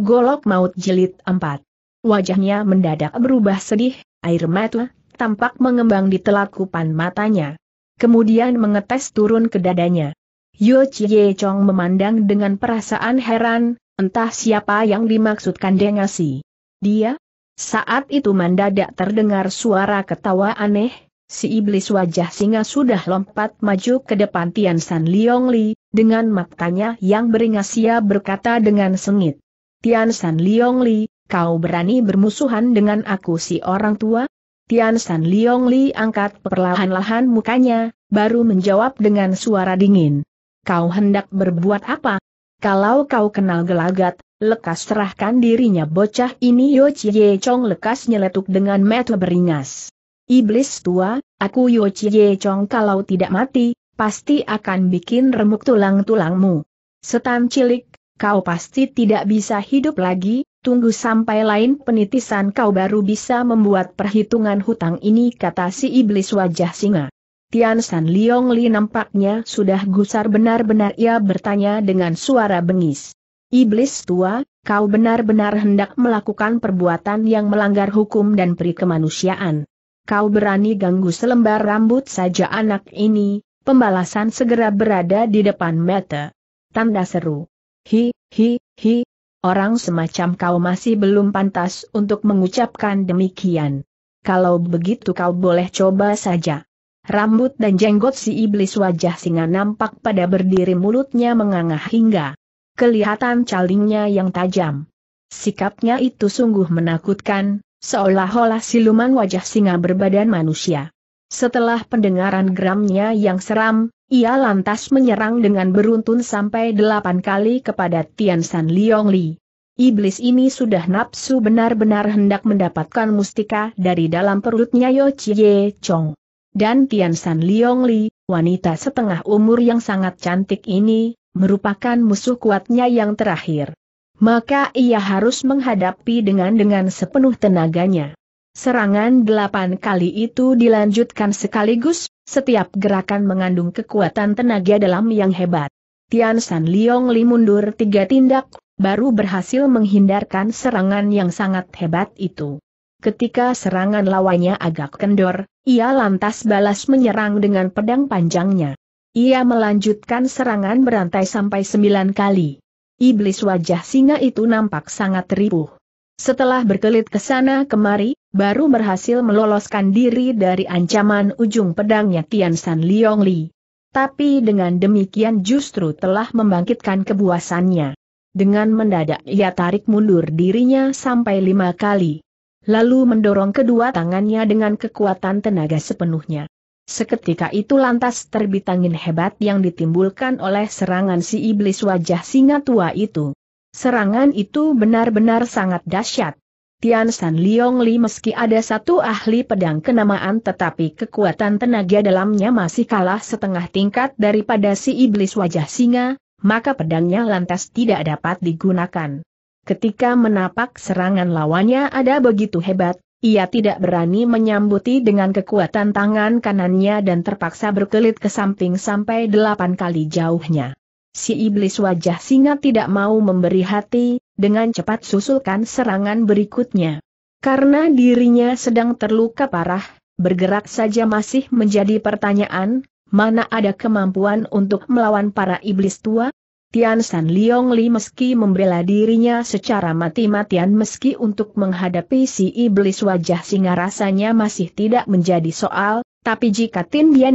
Golok Maut Jelit 4. Wajahnya mendadak berubah sedih, air mata tampak mengembang di telakupan matanya. Kemudian mengetes turun ke dadanya. Yu Chie Chong memandang dengan perasaan heran, entah siapa yang dimaksudkan dengasi. Dia? Saat itu mendadak terdengar suara ketawa aneh, si iblis wajah singa sudah lompat maju ke depan Tian San Liong Li, dengan matanya yang beringas ia berkata dengan sengit. Tian San Liong Li, kau berani bermusuhan dengan aku si orang tua? Tian San Liong Li angkat perlahan-lahan mukanya, baru menjawab dengan suara dingin. Kau hendak berbuat apa? Kalau kau kenal gelagat, lekas serahkan dirinya bocah ini Yo Chie Chong lekas nyeletuk dengan metu beringas. Iblis tua, aku Yo Chie Chong kalau tidak mati, pasti akan bikin remuk tulang-tulangmu. Setan cilik kau pasti tidak bisa hidup lagi, tunggu sampai lain penitisan kau baru bisa membuat perhitungan hutang ini kata si iblis wajah singa. Tian San Liong Li nampaknya sudah gusar benar-benar ia bertanya dengan suara bengis. Iblis tua, kau benar-benar hendak melakukan perbuatan yang melanggar hukum dan peri kemanusiaan. Kau berani ganggu selembar rambut saja anak ini, pembalasan segera berada di depan mata. Tanda seru. Hi, hi, hi, orang semacam kau masih belum pantas untuk mengucapkan demikian. Kalau begitu kau boleh coba saja. Rambut dan jenggot si iblis wajah singa nampak pada berdiri mulutnya menganga hingga kelihatan calingnya yang tajam. Sikapnya itu sungguh menakutkan, seolah-olah siluman wajah singa berbadan manusia. Setelah pendengaran geramnya yang seram, ia lantas menyerang dengan beruntun sampai delapan kali kepada Tian San Liong Li. Iblis ini sudah nafsu benar-benar hendak mendapatkan mustika dari dalam perutnya Yo Chie Chong. Dan Tian San Liong Li, wanita setengah umur yang sangat cantik ini, merupakan musuh kuatnya yang terakhir. Maka ia harus menghadapi dengan dengan sepenuh tenaganya. Serangan delapan kali itu dilanjutkan sekaligus, setiap gerakan mengandung kekuatan tenaga dalam yang hebat. Tian San Liong Li mundur tiga tindak, baru berhasil menghindarkan serangan yang sangat hebat itu. Ketika serangan lawannya agak kendor, ia lantas balas menyerang dengan pedang panjangnya. Ia melanjutkan serangan berantai sampai sembilan kali. Iblis wajah singa itu nampak sangat ribuh. Setelah berkelit ke sana kemari, baru berhasil meloloskan diri dari ancaman ujung pedangnya Tian San Liong Li. Tapi dengan demikian justru telah membangkitkan kebuasannya. Dengan mendadak ia tarik mundur dirinya sampai lima kali. Lalu mendorong kedua tangannya dengan kekuatan tenaga sepenuhnya. Seketika itu lantas terbit angin hebat yang ditimbulkan oleh serangan si iblis wajah singa tua itu. Serangan itu benar-benar sangat dahsyat. Tian San Leong Li meski ada satu ahli pedang kenamaan tetapi kekuatan tenaga dalamnya masih kalah setengah tingkat daripada si iblis wajah singa, maka pedangnya lantas tidak dapat digunakan. Ketika menapak serangan lawannya ada begitu hebat, ia tidak berani menyambuti dengan kekuatan tangan kanannya dan terpaksa berkelit ke samping sampai delapan kali jauhnya. Si iblis wajah singa tidak mau memberi hati, dengan cepat susulkan serangan berikutnya. Karena dirinya sedang terluka parah, bergerak saja masih menjadi pertanyaan, mana ada kemampuan untuk melawan para iblis tua? Tian San Liong Li meski membela dirinya secara mati-matian meski untuk menghadapi si iblis wajah singa rasanya masih tidak menjadi soal, tapi jika Tin Bian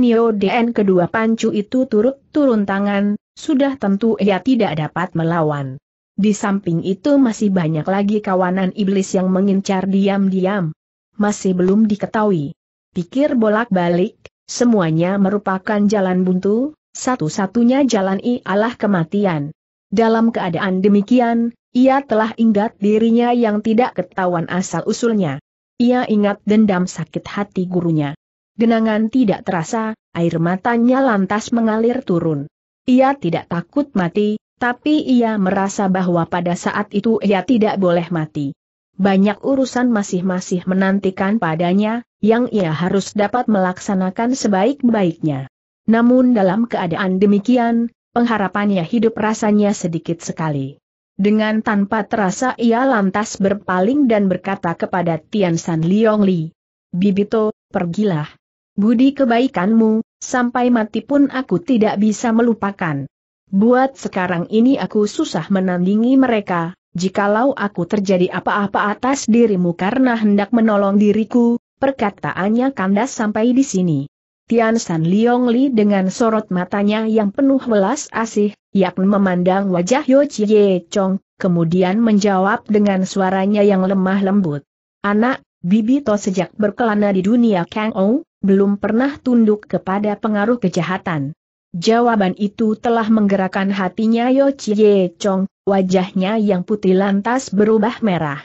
kedua pancu itu turut turun tangan, sudah tentu ia tidak dapat melawan. Di samping itu masih banyak lagi kawanan iblis yang mengincar diam-diam. Masih belum diketahui. Pikir bolak-balik, semuanya merupakan jalan buntu, satu-satunya jalan ialah kematian. Dalam keadaan demikian, ia telah ingat dirinya yang tidak ketahuan asal-usulnya. Ia ingat dendam sakit hati gurunya. Genangan tidak terasa, air matanya lantas mengalir turun. Ia tidak takut mati, tapi ia merasa bahwa pada saat itu ia tidak boleh mati. Banyak urusan masih-masih menantikan padanya, yang ia harus dapat melaksanakan sebaik-baiknya. Namun dalam keadaan demikian, pengharapannya hidup rasanya sedikit sekali. Dengan tanpa terasa ia lantas berpaling dan berkata kepada Tian San Liong Li, Bibito, pergilah. Budi kebaikanmu, Sampai mati pun aku tidak bisa melupakan. Buat sekarang ini aku susah menandingi mereka, jikalau aku terjadi apa-apa atas dirimu karena hendak menolong diriku, perkataannya kandas sampai di sini. Tian San Liong Li dengan sorot matanya yang penuh welas asih, yakni memandang wajah Yo Chie Chong, kemudian menjawab dengan suaranya yang lemah lembut. Anak, bibi toh sejak berkelana di dunia Kang Ong, belum pernah tunduk kepada pengaruh kejahatan. Jawaban itu telah menggerakkan hatinya Yo Chie Chong, wajahnya yang putih lantas berubah merah.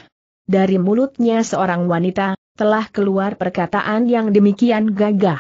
Dari mulutnya seorang wanita, telah keluar perkataan yang demikian gagah.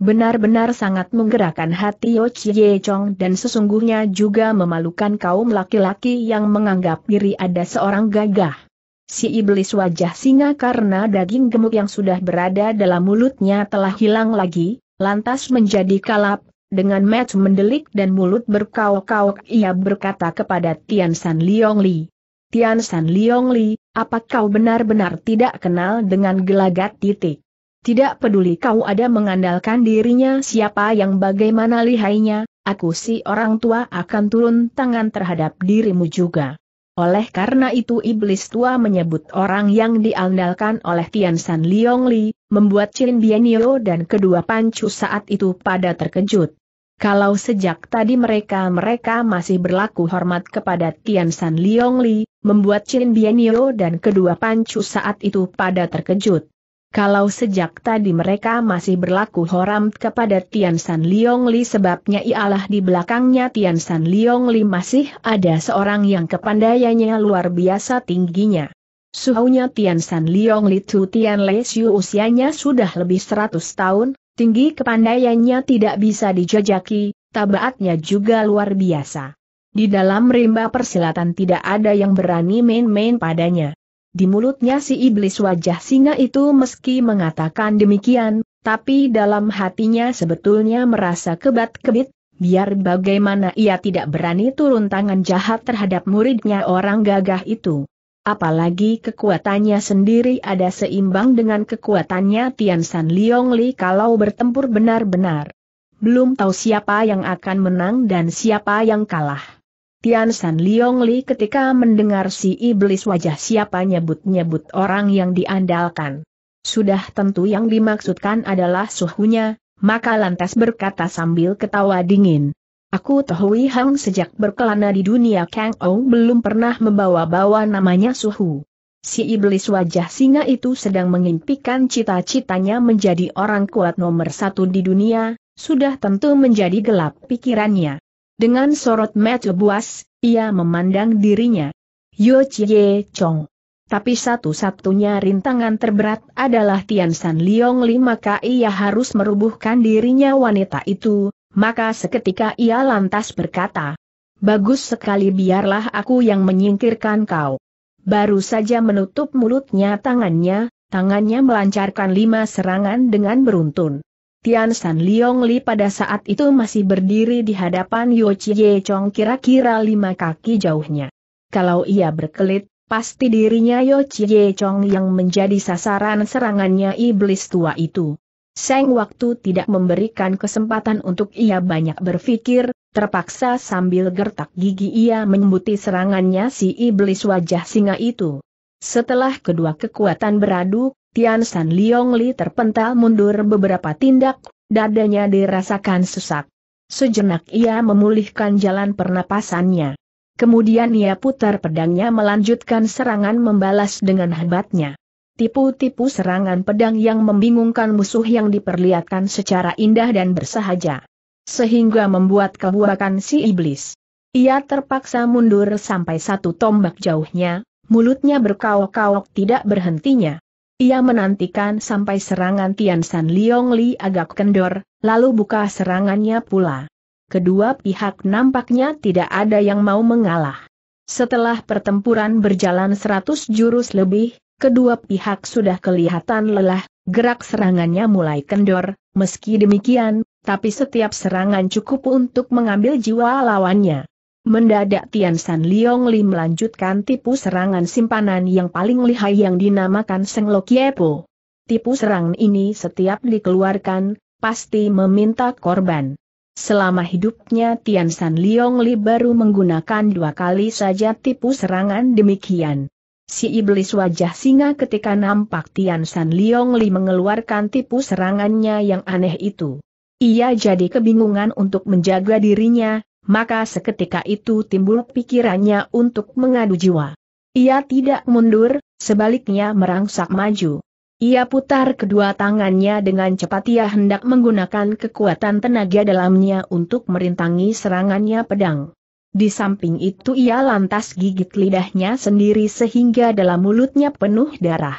Benar-benar sangat menggerakkan hati Yo Chie Chong dan sesungguhnya juga memalukan kaum laki-laki yang menganggap diri ada seorang gagah si iblis wajah singa karena daging gemuk yang sudah berada dalam mulutnya telah hilang lagi, lantas menjadi kalap, dengan match mendelik dan mulut berkauk-kauk ia berkata kepada Tian San Liong Li. Tian San Liong Li, apa kau benar-benar tidak kenal dengan gelagat titik? Tidak peduli kau ada mengandalkan dirinya siapa yang bagaimana lihainya, aku si orang tua akan turun tangan terhadap dirimu juga. Oleh karena itu iblis tua menyebut orang yang diandalkan oleh Tian San Liong Li, membuat Chin Bienio dan kedua pancu saat itu pada terkejut. Kalau sejak tadi mereka-mereka masih berlaku hormat kepada Tian San Liong Li, membuat Chin Bienio dan kedua pancu saat itu pada terkejut. Kalau sejak tadi mereka masih berlaku horam kepada Tian San Liong Li sebabnya ialah di belakangnya Tian San Liong Li masih ada seorang yang kepandaiannya luar biasa tingginya. Suhunya Tian San Liong Li Tu Tian Le Xiu usianya sudah lebih 100 tahun, tinggi kepandaiannya tidak bisa dijajaki, tabaatnya juga luar biasa. Di dalam rimba persilatan tidak ada yang berani main-main padanya. Di mulutnya si iblis wajah singa itu meski mengatakan demikian, tapi dalam hatinya sebetulnya merasa kebat-kebit, biar bagaimana ia tidak berani turun tangan jahat terhadap muridnya orang gagah itu. Apalagi kekuatannya sendiri ada seimbang dengan kekuatannya Tian San Liong Li kalau bertempur benar-benar. Belum tahu siapa yang akan menang dan siapa yang kalah. Tian San Liong Li ketika mendengar si iblis wajah siapa nyebut-nyebut orang yang diandalkan. Sudah tentu yang dimaksudkan adalah suhunya, maka lantas berkata sambil ketawa dingin. Aku tahu Hang sejak berkelana di dunia Kang Ou belum pernah membawa-bawa namanya suhu. Si iblis wajah singa itu sedang mengimpikan cita-citanya menjadi orang kuat nomor satu di dunia, sudah tentu menjadi gelap pikirannya. Dengan sorot mata buas, ia memandang dirinya. Yo Chie Chong. Tapi satu-satunya rintangan terberat adalah Tian San Liong Li maka ia harus merubuhkan dirinya wanita itu, maka seketika ia lantas berkata. Bagus sekali biarlah aku yang menyingkirkan kau. Baru saja menutup mulutnya tangannya, tangannya melancarkan lima serangan dengan beruntun. Tian San Liong Li pada saat itu masih berdiri di hadapan Yo Chie Chong kira-kira lima kaki jauhnya. Kalau ia berkelit, pasti dirinya Yo Chie Chong yang menjadi sasaran serangannya iblis tua itu. Seng waktu tidak memberikan kesempatan untuk ia banyak berpikir, terpaksa sambil gertak gigi ia menyembuti serangannya si iblis wajah singa itu. Setelah kedua kekuatan beradu, Tian San Liong Li terpental mundur beberapa tindak, dadanya dirasakan sesak. Sejenak ia memulihkan jalan pernapasannya. Kemudian ia putar pedangnya melanjutkan serangan membalas dengan hebatnya. Tipu-tipu serangan pedang yang membingungkan musuh yang diperlihatkan secara indah dan bersahaja. Sehingga membuat kebuakan si iblis. Ia terpaksa mundur sampai satu tombak jauhnya, mulutnya berkaok-kaok tidak berhentinya. Ia menantikan sampai serangan Tian San Liong Li agak kendor, lalu buka serangannya pula. Kedua pihak nampaknya tidak ada yang mau mengalah. Setelah pertempuran berjalan seratus jurus lebih, kedua pihak sudah kelihatan lelah, gerak serangannya mulai kendor, meski demikian, tapi setiap serangan cukup untuk mengambil jiwa lawannya. Mendadak Tian San Liong Li melanjutkan tipu serangan simpanan yang paling lihai yang dinamakan Seng Lo Kiepo. Tipu serangan ini setiap dikeluarkan, pasti meminta korban. Selama hidupnya Tian San Liong Li baru menggunakan dua kali saja tipu serangan demikian. Si iblis wajah singa ketika nampak Tian San Liong Li mengeluarkan tipu serangannya yang aneh itu. Ia jadi kebingungan untuk menjaga dirinya, maka seketika itu timbul pikirannya untuk mengadu jiwa. Ia tidak mundur, sebaliknya merangsak maju. Ia putar kedua tangannya dengan cepat ia hendak menggunakan kekuatan tenaga dalamnya untuk merintangi serangannya pedang. Di samping itu ia lantas gigit lidahnya sendiri sehingga dalam mulutnya penuh darah.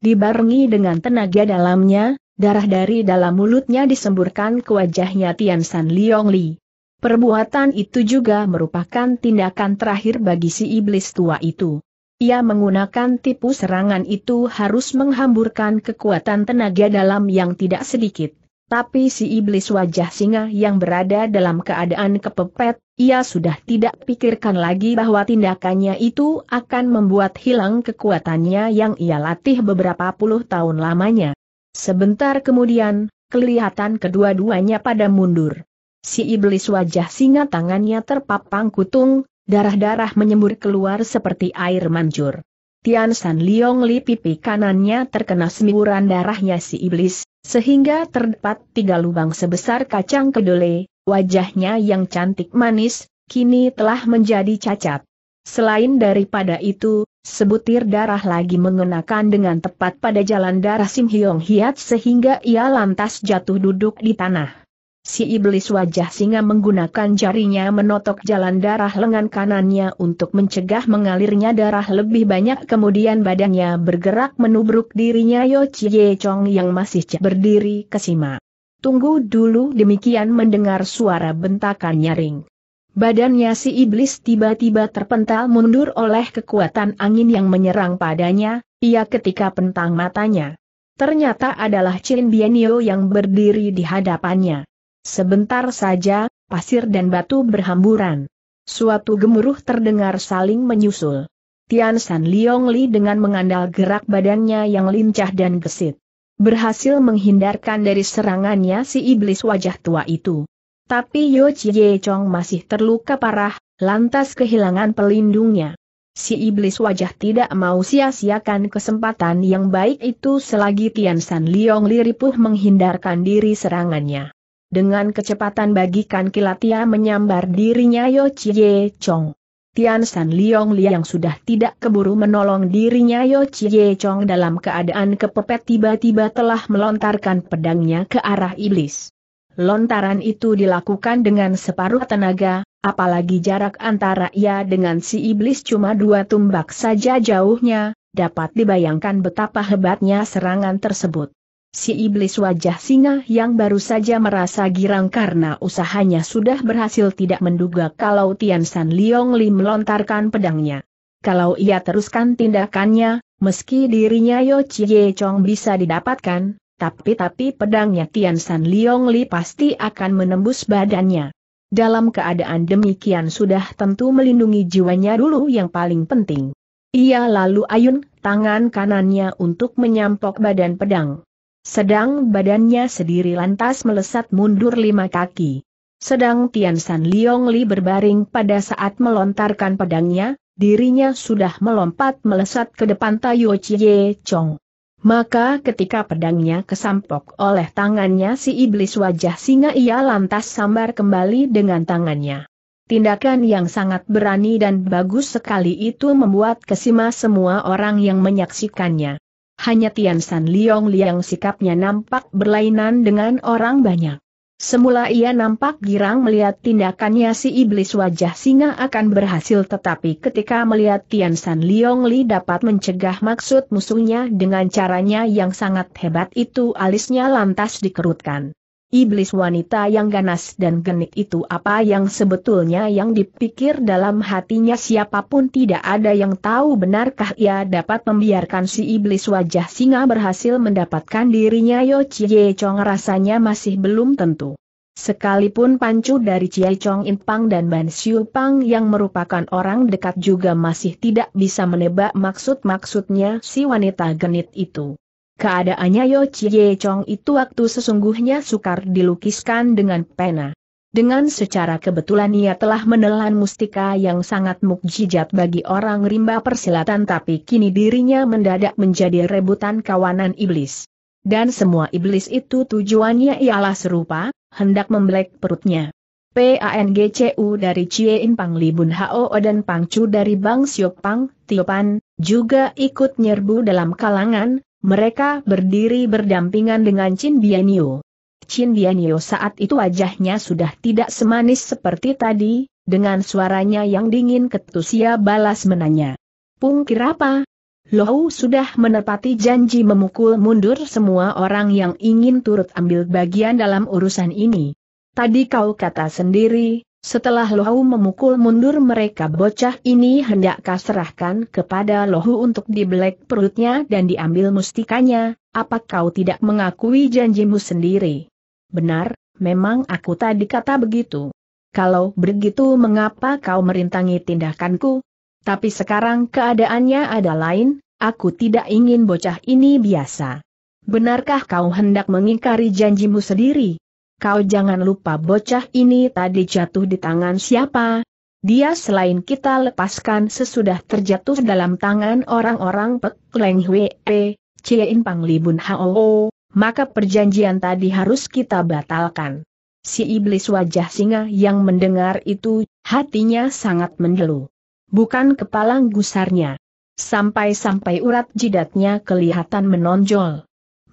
Dibarengi dengan tenaga dalamnya, darah dari dalam mulutnya disemburkan ke wajahnya Tian San Liong Li. Perbuatan itu juga merupakan tindakan terakhir bagi si iblis tua itu. Ia menggunakan tipu serangan itu harus menghamburkan kekuatan tenaga dalam yang tidak sedikit. Tapi si iblis wajah singa yang berada dalam keadaan kepepet, ia sudah tidak pikirkan lagi bahwa tindakannya itu akan membuat hilang kekuatannya yang ia latih beberapa puluh tahun lamanya. Sebentar kemudian, kelihatan kedua-duanya pada mundur. Si iblis wajah singa tangannya terpapang kutung, darah-darah menyembur keluar seperti air mancur. Tian San Liong Li pipi kanannya terkena semburan darahnya si iblis, sehingga terdapat tiga lubang sebesar kacang kedele, wajahnya yang cantik manis, kini telah menjadi cacat. Selain daripada itu, sebutir darah lagi mengenakan dengan tepat pada jalan darah Sim Hiong Hiat sehingga ia lantas jatuh duduk di tanah. Si iblis wajah singa menggunakan jarinya menotok jalan darah lengan kanannya untuk mencegah mengalirnya darah lebih banyak kemudian badannya bergerak menubruk dirinya Yo Chie Chong yang masih berdiri kesima. Tunggu dulu demikian mendengar suara bentakan nyaring. Badannya si iblis tiba-tiba terpental mundur oleh kekuatan angin yang menyerang padanya, ia ketika pentang matanya. Ternyata adalah Chin Bienio yang berdiri di hadapannya. Sebentar saja, pasir dan batu berhamburan. Suatu gemuruh terdengar saling menyusul. Tian San Liong Li dengan mengandal gerak badannya yang lincah dan gesit. Berhasil menghindarkan dari serangannya si iblis wajah tua itu. Tapi Yo Chie Chong masih terluka parah, lantas kehilangan pelindungnya. Si iblis wajah tidak mau sia-siakan kesempatan yang baik itu selagi Tian San Liong Li ripuh menghindarkan diri serangannya. Dengan kecepatan bagikan kilat ia menyambar dirinya Yo Chie Chong. Tian San Liong Li yang sudah tidak keburu menolong dirinya Yo Chie Chong dalam keadaan kepepet tiba-tiba telah melontarkan pedangnya ke arah iblis. Lontaran itu dilakukan dengan separuh tenaga, apalagi jarak antara ia dengan si iblis cuma dua tumbak saja jauhnya, dapat dibayangkan betapa hebatnya serangan tersebut. Si iblis wajah singa yang baru saja merasa girang karena usahanya sudah berhasil tidak menduga kalau Tian San Liong Li melontarkan pedangnya. Kalau ia teruskan tindakannya, meski dirinya Yo Chie Chong bisa didapatkan, tapi-tapi pedangnya Tian San Liong Li pasti akan menembus badannya. Dalam keadaan demikian sudah tentu melindungi jiwanya dulu yang paling penting. Ia lalu ayun tangan kanannya untuk menyampok badan pedang. Sedang badannya sendiri lantas melesat mundur lima kaki. Sedang Tian San Liong Li berbaring pada saat melontarkan pedangnya, dirinya sudah melompat melesat ke depan Tayo Chie Chong. Maka ketika pedangnya kesampok oleh tangannya si iblis wajah singa ia lantas sambar kembali dengan tangannya. Tindakan yang sangat berani dan bagus sekali itu membuat kesima semua orang yang menyaksikannya. Hanya Tian San Liong Liang sikapnya nampak berlainan dengan orang banyak. Semula ia nampak girang melihat tindakannya si iblis wajah singa akan berhasil tetapi ketika melihat Tian San Liong Li dapat mencegah maksud musuhnya dengan caranya yang sangat hebat itu alisnya lantas dikerutkan iblis wanita yang ganas dan genit itu apa yang sebetulnya yang dipikir dalam hatinya siapapun tidak ada yang tahu benarkah ia dapat membiarkan si iblis wajah singa berhasil mendapatkan dirinya Yo Chie Chong rasanya masih belum tentu. Sekalipun pancu dari Chie Chong In Pang dan Ban Xiu Pang yang merupakan orang dekat juga masih tidak bisa menebak maksud-maksudnya si wanita genit itu. Keadaannya Yo Chie Chong itu waktu sesungguhnya sukar dilukiskan dengan pena. Dengan secara kebetulan ia telah menelan mustika yang sangat mukjizat bagi orang rimba persilatan tapi kini dirinya mendadak menjadi rebutan kawanan iblis. Dan semua iblis itu tujuannya ialah serupa, hendak membelek perutnya. PANGCU dari Chie Cie Pang Libun Hao dan Pangcu dari Bang Pang Tiopan, juga ikut nyerbu dalam kalangan, mereka berdiri berdampingan dengan Chin Bianio. Chin Bianio saat itu wajahnya sudah tidak semanis seperti tadi, dengan suaranya yang dingin ketusia balas menanya. Pungkir apa? Lohu sudah menepati janji memukul mundur semua orang yang ingin turut ambil bagian dalam urusan ini. Tadi kau kata sendiri, setelah Lohu memukul mundur mereka bocah ini hendak kaserahkan kepada Lohu untuk dibelek perutnya dan diambil mustikanya, apa kau tidak mengakui janjimu sendiri? Benar, memang aku tadi kata begitu. Kalau begitu mengapa kau merintangi tindakanku? Tapi sekarang keadaannya ada lain, aku tidak ingin bocah ini biasa. Benarkah kau hendak mengingkari janjimu sendiri? Kau jangan lupa bocah ini tadi jatuh di tangan siapa? Dia selain kita lepaskan sesudah terjatuh dalam tangan orang-orang Pek Leng Hwe, Cien Pang Libun Hao, maka perjanjian tadi harus kita batalkan. Si iblis wajah singa yang mendengar itu, hatinya sangat mendelu. Bukan kepala gusarnya. Sampai-sampai urat jidatnya kelihatan menonjol.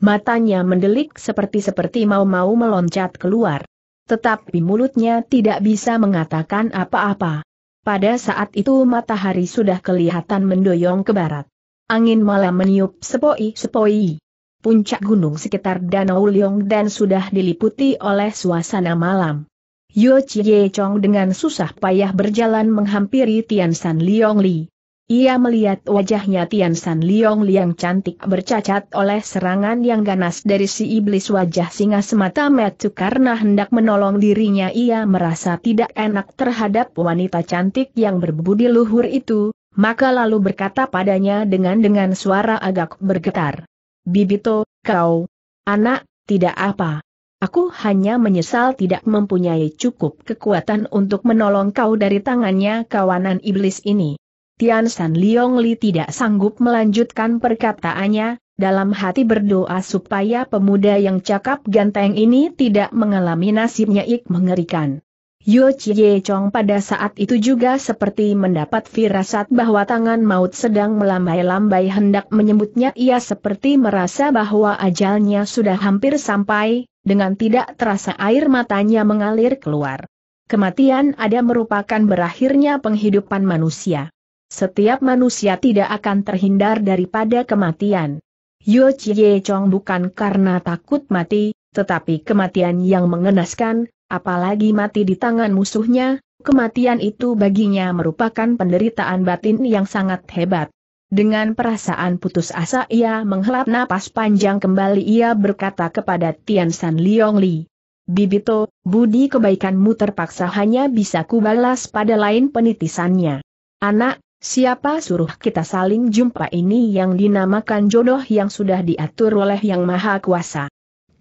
Matanya mendelik seperti-seperti mau-mau meloncat keluar. Tetapi mulutnya tidak bisa mengatakan apa-apa. Pada saat itu matahari sudah kelihatan mendoyong ke barat. Angin malam meniup sepoi-sepoi. Puncak gunung sekitar Danau Liong dan sudah diliputi oleh suasana malam. Yo Chie Chong dengan susah payah berjalan menghampiri Tian San Liong Li. Ia melihat wajahnya Tian San Liong Liang cantik bercacat oleh serangan yang ganas dari si iblis wajah singa semata metu karena hendak menolong dirinya ia merasa tidak enak terhadap wanita cantik yang berbudi luhur itu, maka lalu berkata padanya dengan dengan suara agak bergetar. Bibito, kau, anak, tidak apa. Aku hanya menyesal tidak mempunyai cukup kekuatan untuk menolong kau dari tangannya kawanan iblis ini. Tian San Liong Li tidak sanggup melanjutkan perkataannya, dalam hati berdoa supaya pemuda yang cakap ganteng ini tidak mengalami nasibnya ik mengerikan. Yo Chie Chong pada saat itu juga seperti mendapat firasat bahwa tangan maut sedang melambai-lambai hendak menyebutnya ia seperti merasa bahwa ajalnya sudah hampir sampai, dengan tidak terasa air matanya mengalir keluar. Kematian ada merupakan berakhirnya penghidupan manusia setiap manusia tidak akan terhindar daripada kematian. Yo Chie Chong bukan karena takut mati, tetapi kematian yang mengenaskan, apalagi mati di tangan musuhnya, kematian itu baginya merupakan penderitaan batin yang sangat hebat. Dengan perasaan putus asa ia menghela napas panjang kembali ia berkata kepada Tian San Liong Li. Bibito, budi kebaikanmu terpaksa hanya bisa kubalas pada lain penitisannya. Anak, Siapa suruh kita saling jumpa ini yang dinamakan jodoh yang sudah diatur oleh Yang Maha Kuasa.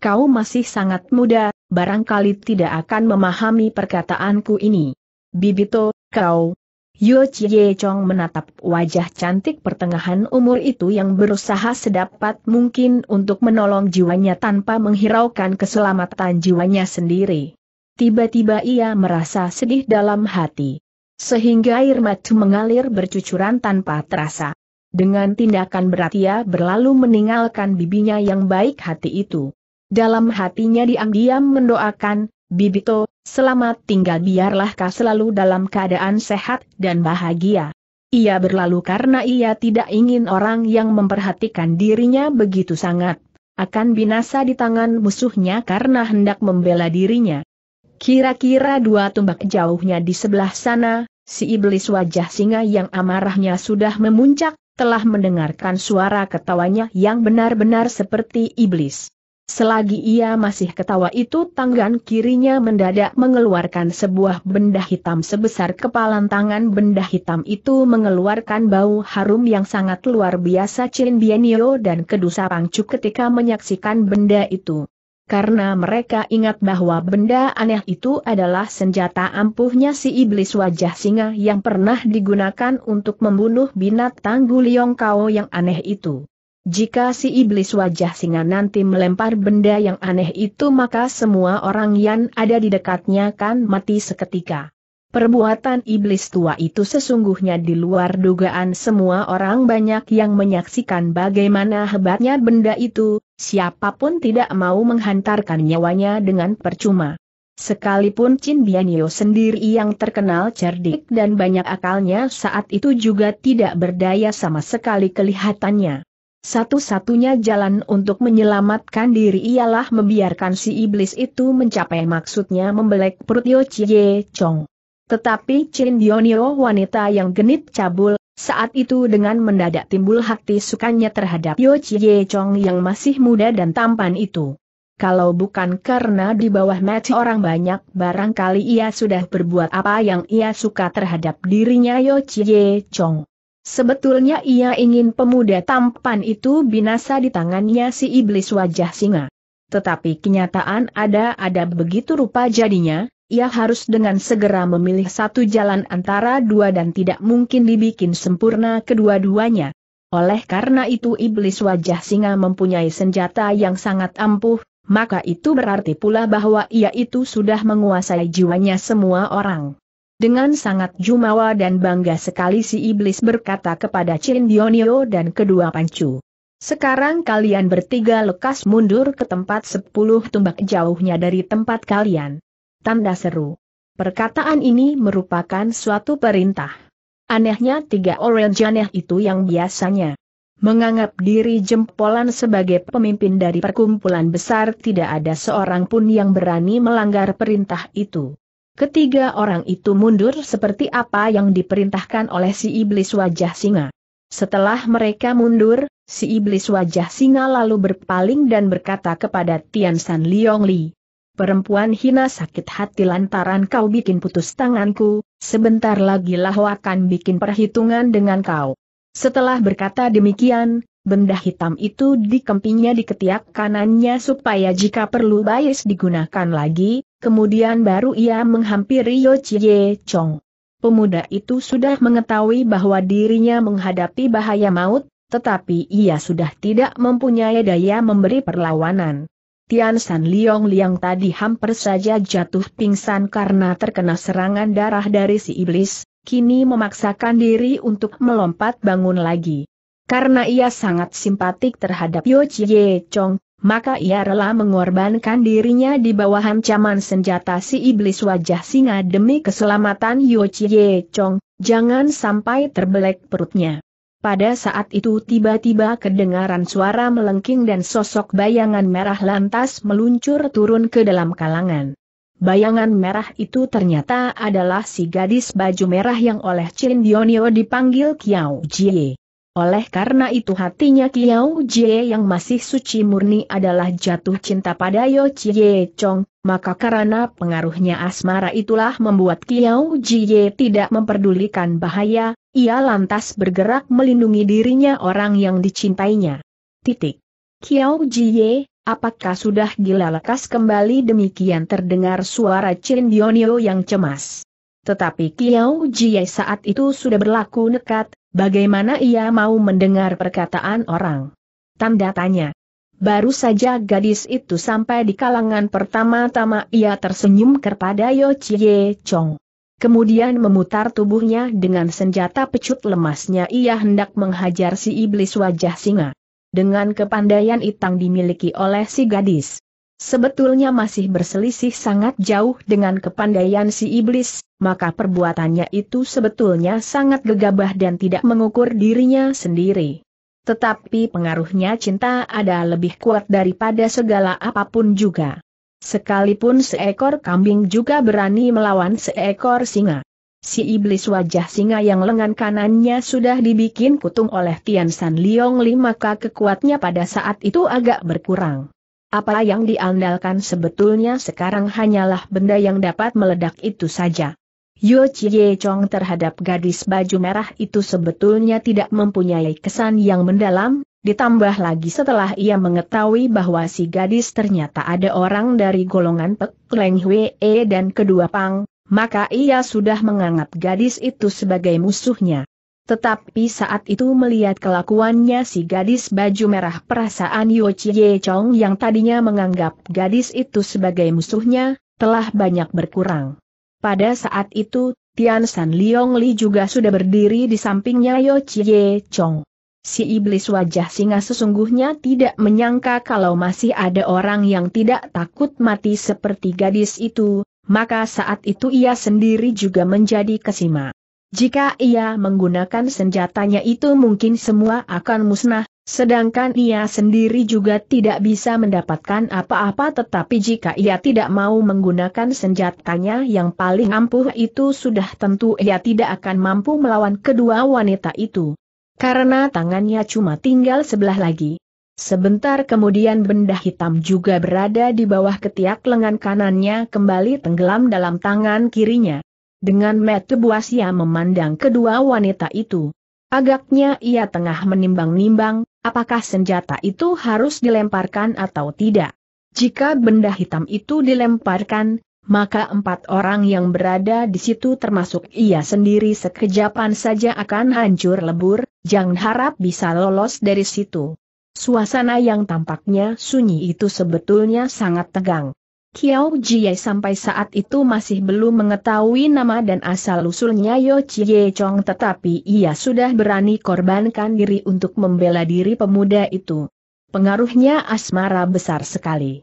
Kau masih sangat muda, barangkali tidak akan memahami perkataanku ini. Bibito, kau. Yu Chie Chong menatap wajah cantik pertengahan umur itu yang berusaha sedapat mungkin untuk menolong jiwanya tanpa menghiraukan keselamatan jiwanya sendiri. Tiba-tiba ia merasa sedih dalam hati. Sehingga air mata mengalir bercucuran tanpa terasa. Dengan tindakan berat ia berlalu meninggalkan bibinya yang baik hati itu. Dalam hatinya diam-diam mendoakan, Bibito, selamat tinggal biarlah kau selalu dalam keadaan sehat dan bahagia. Ia berlalu karena ia tidak ingin orang yang memperhatikan dirinya begitu sangat, akan binasa di tangan musuhnya karena hendak membela dirinya. Kira-kira dua tumbak jauhnya di sebelah sana, Si iblis wajah singa yang amarahnya sudah memuncak, telah mendengarkan suara ketawanya yang benar-benar seperti iblis. Selagi ia masih ketawa itu tangan kirinya mendadak mengeluarkan sebuah benda hitam sebesar kepalan tangan benda hitam itu mengeluarkan bau harum yang sangat luar biasa Chin Bianio dan Kedusa Pangcu ketika menyaksikan benda itu karena mereka ingat bahwa benda aneh itu adalah senjata ampuhnya si iblis wajah singa yang pernah digunakan untuk membunuh binatang guliong kau yang aneh itu. Jika si iblis wajah singa nanti melempar benda yang aneh itu maka semua orang yang ada di dekatnya kan mati seketika. Perbuatan iblis tua itu sesungguhnya di luar dugaan semua orang banyak yang menyaksikan bagaimana hebatnya benda itu, siapapun tidak mau menghantarkan nyawanya dengan percuma. Sekalipun Chin Bianyo sendiri yang terkenal cerdik dan banyak akalnya saat itu juga tidak berdaya sama sekali kelihatannya. Satu-satunya jalan untuk menyelamatkan diri ialah membiarkan si iblis itu mencapai maksudnya membelek perut Yo Chie Chong. Tetapi Chin Bianyo wanita yang genit cabul, saat itu dengan mendadak timbul hati sukanya terhadap Yo Chie Chong yang masih muda dan tampan itu. Kalau bukan karena di bawah mati orang banyak barangkali ia sudah berbuat apa yang ia suka terhadap dirinya Yo Chie Chong. Sebetulnya ia ingin pemuda tampan itu binasa di tangannya si iblis wajah singa. Tetapi kenyataan ada-ada begitu rupa jadinya, ia harus dengan segera memilih satu jalan antara dua dan tidak mungkin dibikin sempurna kedua-duanya. Oleh karena itu iblis wajah singa mempunyai senjata yang sangat ampuh, maka itu berarti pula bahwa ia itu sudah menguasai jiwanya semua orang. Dengan sangat jumawa dan bangga sekali si iblis berkata kepada Chin Dionio dan kedua pancu. Sekarang kalian bertiga lekas mundur ke tempat sepuluh tumbak jauhnya dari tempat kalian. Tanda seru. Perkataan ini merupakan suatu perintah. Anehnya tiga orang janeh itu yang biasanya menganggap diri jempolan sebagai pemimpin dari perkumpulan besar tidak ada seorang pun yang berani melanggar perintah itu. Ketiga orang itu mundur seperti apa yang diperintahkan oleh si iblis wajah singa. Setelah mereka mundur, si iblis wajah singa lalu berpaling dan berkata kepada Tian San Liong Li, Perempuan hina sakit hati lantaran kau bikin putus tanganku, sebentar lagi lah akan bikin perhitungan dengan kau. Setelah berkata demikian, benda hitam itu dikempinya di ketiak kanannya supaya jika perlu bias digunakan lagi, kemudian baru ia menghampiri Yo Chie Chong. Pemuda itu sudah mengetahui bahwa dirinya menghadapi bahaya maut, tetapi ia sudah tidak mempunyai daya memberi perlawanan. Tian San Liong Liang tadi hampir saja jatuh pingsan karena terkena serangan darah dari si iblis, kini memaksakan diri untuk melompat bangun lagi. Karena ia sangat simpatik terhadap Yo Chie Chong, maka ia rela mengorbankan dirinya di bawah ancaman senjata si iblis wajah singa demi keselamatan Yo Chie Chong, jangan sampai terbelek perutnya. Pada saat itu tiba-tiba kedengaran suara melengking dan sosok bayangan merah lantas meluncur turun ke dalam kalangan. Bayangan merah itu ternyata adalah si gadis baju merah yang oleh Chin Dionio dipanggil Kiao Jie. Oleh karena itu hatinya Kiao Jie yang masih suci murni adalah jatuh cinta pada Yo Chie Chong, maka karena pengaruhnya asmara itulah membuat Kiao Jie tidak memperdulikan bahaya, ia lantas bergerak melindungi dirinya orang yang dicintainya. Titik. Kiao Jie, apakah sudah gila lekas kembali demikian terdengar suara Chen Dionio yang cemas. Tetapi Kiao Jie saat itu sudah berlaku nekat, bagaimana ia mau mendengar perkataan orang. Tanda tanya. Baru saja gadis itu sampai di kalangan pertama-tama ia tersenyum kepada Yo Chie Chong. Kemudian memutar tubuhnya dengan senjata pecut lemasnya ia hendak menghajar si iblis wajah singa. Dengan kepandaian itang dimiliki oleh si gadis. Sebetulnya masih berselisih sangat jauh dengan kepandaian si iblis, maka perbuatannya itu sebetulnya sangat gegabah dan tidak mengukur dirinya sendiri. Tetapi pengaruhnya cinta ada lebih kuat daripada segala apapun juga. Sekalipun seekor kambing juga berani melawan seekor singa. Si iblis wajah singa yang lengan kanannya sudah dibikin kutung oleh Tian San Liong Li maka kekuatnya pada saat itu agak berkurang. Apa yang diandalkan sebetulnya sekarang hanyalah benda yang dapat meledak itu saja. Yu Chie Chong terhadap gadis baju merah itu sebetulnya tidak mempunyai kesan yang mendalam, Ditambah lagi setelah ia mengetahui bahwa si gadis ternyata ada orang dari golongan Pek Leng Hwe e dan kedua Pang, maka ia sudah menganggap gadis itu sebagai musuhnya. Tetapi saat itu melihat kelakuannya si gadis baju merah perasaan Yo Chie Chong yang tadinya menganggap gadis itu sebagai musuhnya, telah banyak berkurang. Pada saat itu, Tian San Liong Li juga sudah berdiri di sampingnya Yo Chie Chong. Si iblis wajah singa sesungguhnya tidak menyangka kalau masih ada orang yang tidak takut mati seperti gadis itu, maka saat itu ia sendiri juga menjadi kesima. Jika ia menggunakan senjatanya itu mungkin semua akan musnah, sedangkan ia sendiri juga tidak bisa mendapatkan apa-apa tetapi jika ia tidak mau menggunakan senjatanya yang paling ampuh itu sudah tentu ia tidak akan mampu melawan kedua wanita itu. Karena tangannya cuma tinggal sebelah lagi. Sebentar kemudian benda hitam juga berada di bawah ketiak lengan kanannya kembali tenggelam dalam tangan kirinya. Dengan mata buas ia memandang kedua wanita itu. Agaknya ia tengah menimbang-nimbang, apakah senjata itu harus dilemparkan atau tidak. Jika benda hitam itu dilemparkan, maka empat orang yang berada di situ termasuk ia sendiri sekejapan saja akan hancur lebur, jangan harap bisa lolos dari situ. Suasana yang tampaknya sunyi itu sebetulnya sangat tegang. Kiao Jie sampai saat itu masih belum mengetahui nama dan asal-usulnya Yo Chie Chong tetapi ia sudah berani korbankan diri untuk membela diri pemuda itu. Pengaruhnya asmara besar sekali.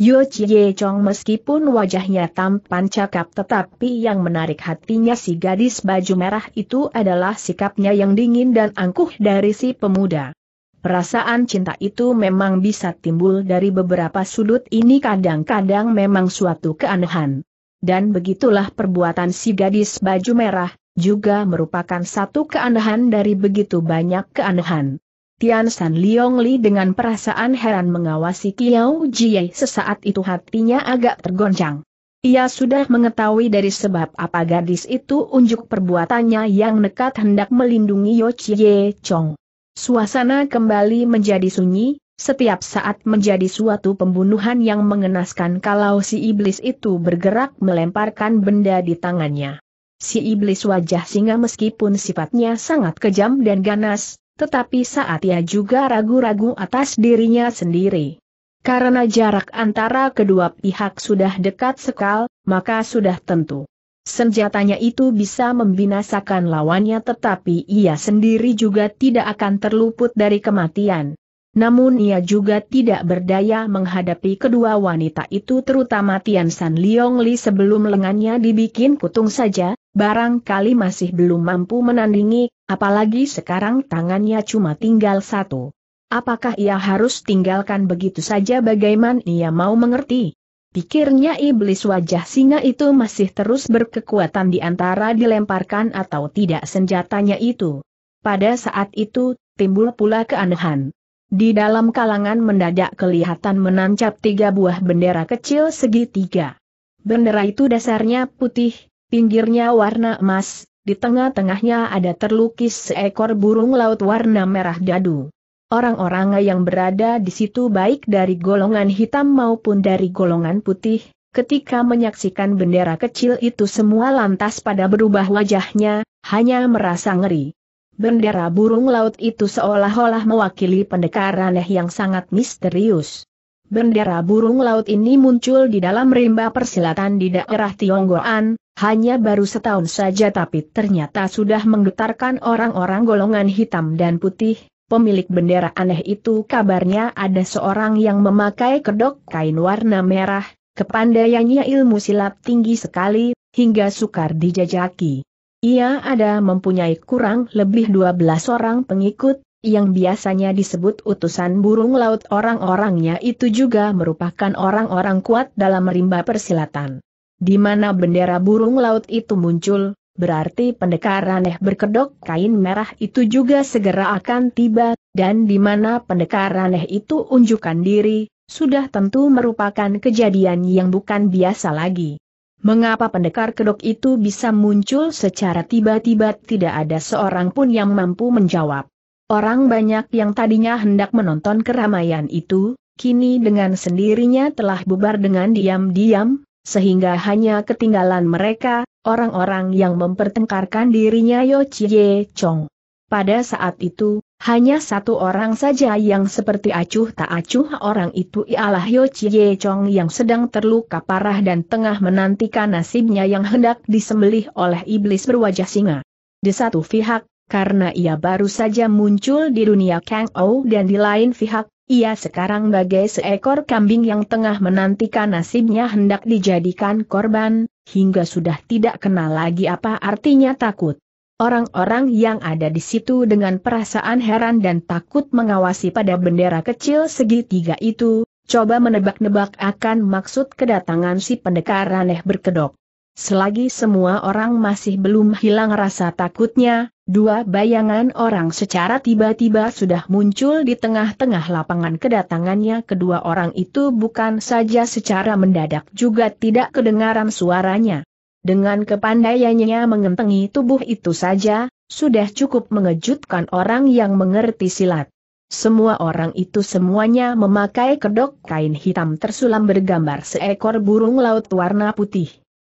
Yo Chie Chong meskipun wajahnya tampan cakap tetapi yang menarik hatinya si gadis baju merah itu adalah sikapnya yang dingin dan angkuh dari si pemuda. Perasaan cinta itu memang bisa timbul dari beberapa sudut ini kadang-kadang memang suatu keanehan. Dan begitulah perbuatan si gadis baju merah, juga merupakan satu keanehan dari begitu banyak keanehan. Tian San Liong Li dengan perasaan heran mengawasi Kiao Jie sesaat itu hatinya agak tergoncang. Ia sudah mengetahui dari sebab apa gadis itu unjuk perbuatannya yang nekat hendak melindungi Yo Chie Chong. Suasana kembali menjadi sunyi, setiap saat menjadi suatu pembunuhan yang mengenaskan kalau si iblis itu bergerak melemparkan benda di tangannya. Si iblis wajah singa meskipun sifatnya sangat kejam dan ganas, tetapi saat ia juga ragu-ragu atas dirinya sendiri. Karena jarak antara kedua pihak sudah dekat sekal, maka sudah tentu. Senjatanya itu bisa membinasakan lawannya tetapi ia sendiri juga tidak akan terluput dari kematian. Namun ia juga tidak berdaya menghadapi kedua wanita itu terutama Tian San Leong Li sebelum lengannya dibikin kutung saja, barangkali masih belum mampu menandingi, apalagi sekarang tangannya cuma tinggal satu. Apakah ia harus tinggalkan begitu saja bagaimana ia mau mengerti? Pikirnya iblis wajah singa itu masih terus berkekuatan di antara dilemparkan atau tidak senjatanya itu. Pada saat itu, timbul pula keanehan. Di dalam kalangan mendadak kelihatan menancap tiga buah bendera kecil segitiga. Bendera itu dasarnya putih, pinggirnya warna emas, di tengah-tengahnya ada terlukis seekor burung laut warna merah dadu. Orang-orang yang berada di situ baik dari golongan hitam maupun dari golongan putih, ketika menyaksikan bendera kecil itu semua lantas pada berubah wajahnya, hanya merasa ngeri. Bendera burung laut itu seolah-olah mewakili pendekar aneh yang sangat misterius. Bendera burung laut ini muncul di dalam rimba persilatan di daerah Tionggoan, hanya baru setahun saja tapi ternyata sudah menggetarkan orang-orang golongan hitam dan putih, pemilik bendera aneh itu kabarnya ada seorang yang memakai kedok kain warna merah, kepandaiannya ilmu silat tinggi sekali, hingga sukar dijajaki. Ia ada mempunyai kurang lebih 12 orang pengikut, yang biasanya disebut utusan burung laut orang-orangnya itu juga merupakan orang-orang kuat dalam rimba persilatan. Di mana bendera burung laut itu muncul, berarti pendekar aneh berkedok kain merah itu juga segera akan tiba, dan di mana pendekar aneh itu unjukkan diri, sudah tentu merupakan kejadian yang bukan biasa lagi. Mengapa pendekar kedok itu bisa muncul secara tiba-tiba tidak ada seorang pun yang mampu menjawab. Orang banyak yang tadinya hendak menonton keramaian itu, kini dengan sendirinya telah bubar dengan diam-diam, sehingga hanya ketinggalan mereka, orang-orang yang mempertengkarkan dirinya Yo Chie Chong. Pada saat itu, hanya satu orang saja yang seperti acuh tak acuh orang itu ialah Yo Chie Chong yang sedang terluka parah dan tengah menantikan nasibnya yang hendak disembelih oleh iblis berwajah singa. Di satu pihak, karena ia baru saja muncul di dunia Kang Ou dan di lain pihak, ia sekarang bagai seekor kambing yang tengah menantikan nasibnya hendak dijadikan korban, hingga sudah tidak kenal lagi apa artinya takut. Orang-orang yang ada di situ dengan perasaan heran dan takut mengawasi pada bendera kecil segitiga itu, coba menebak-nebak akan maksud kedatangan si pendekar aneh berkedok. Selagi semua orang masih belum hilang rasa takutnya, dua bayangan orang secara tiba-tiba sudah muncul di tengah-tengah lapangan kedatangannya kedua orang itu bukan saja secara mendadak juga tidak kedengaran suaranya. Dengan kepandaiannya mengentengi tubuh itu saja, sudah cukup mengejutkan orang yang mengerti silat. Semua orang itu semuanya memakai kedok kain hitam tersulam bergambar seekor burung laut warna putih.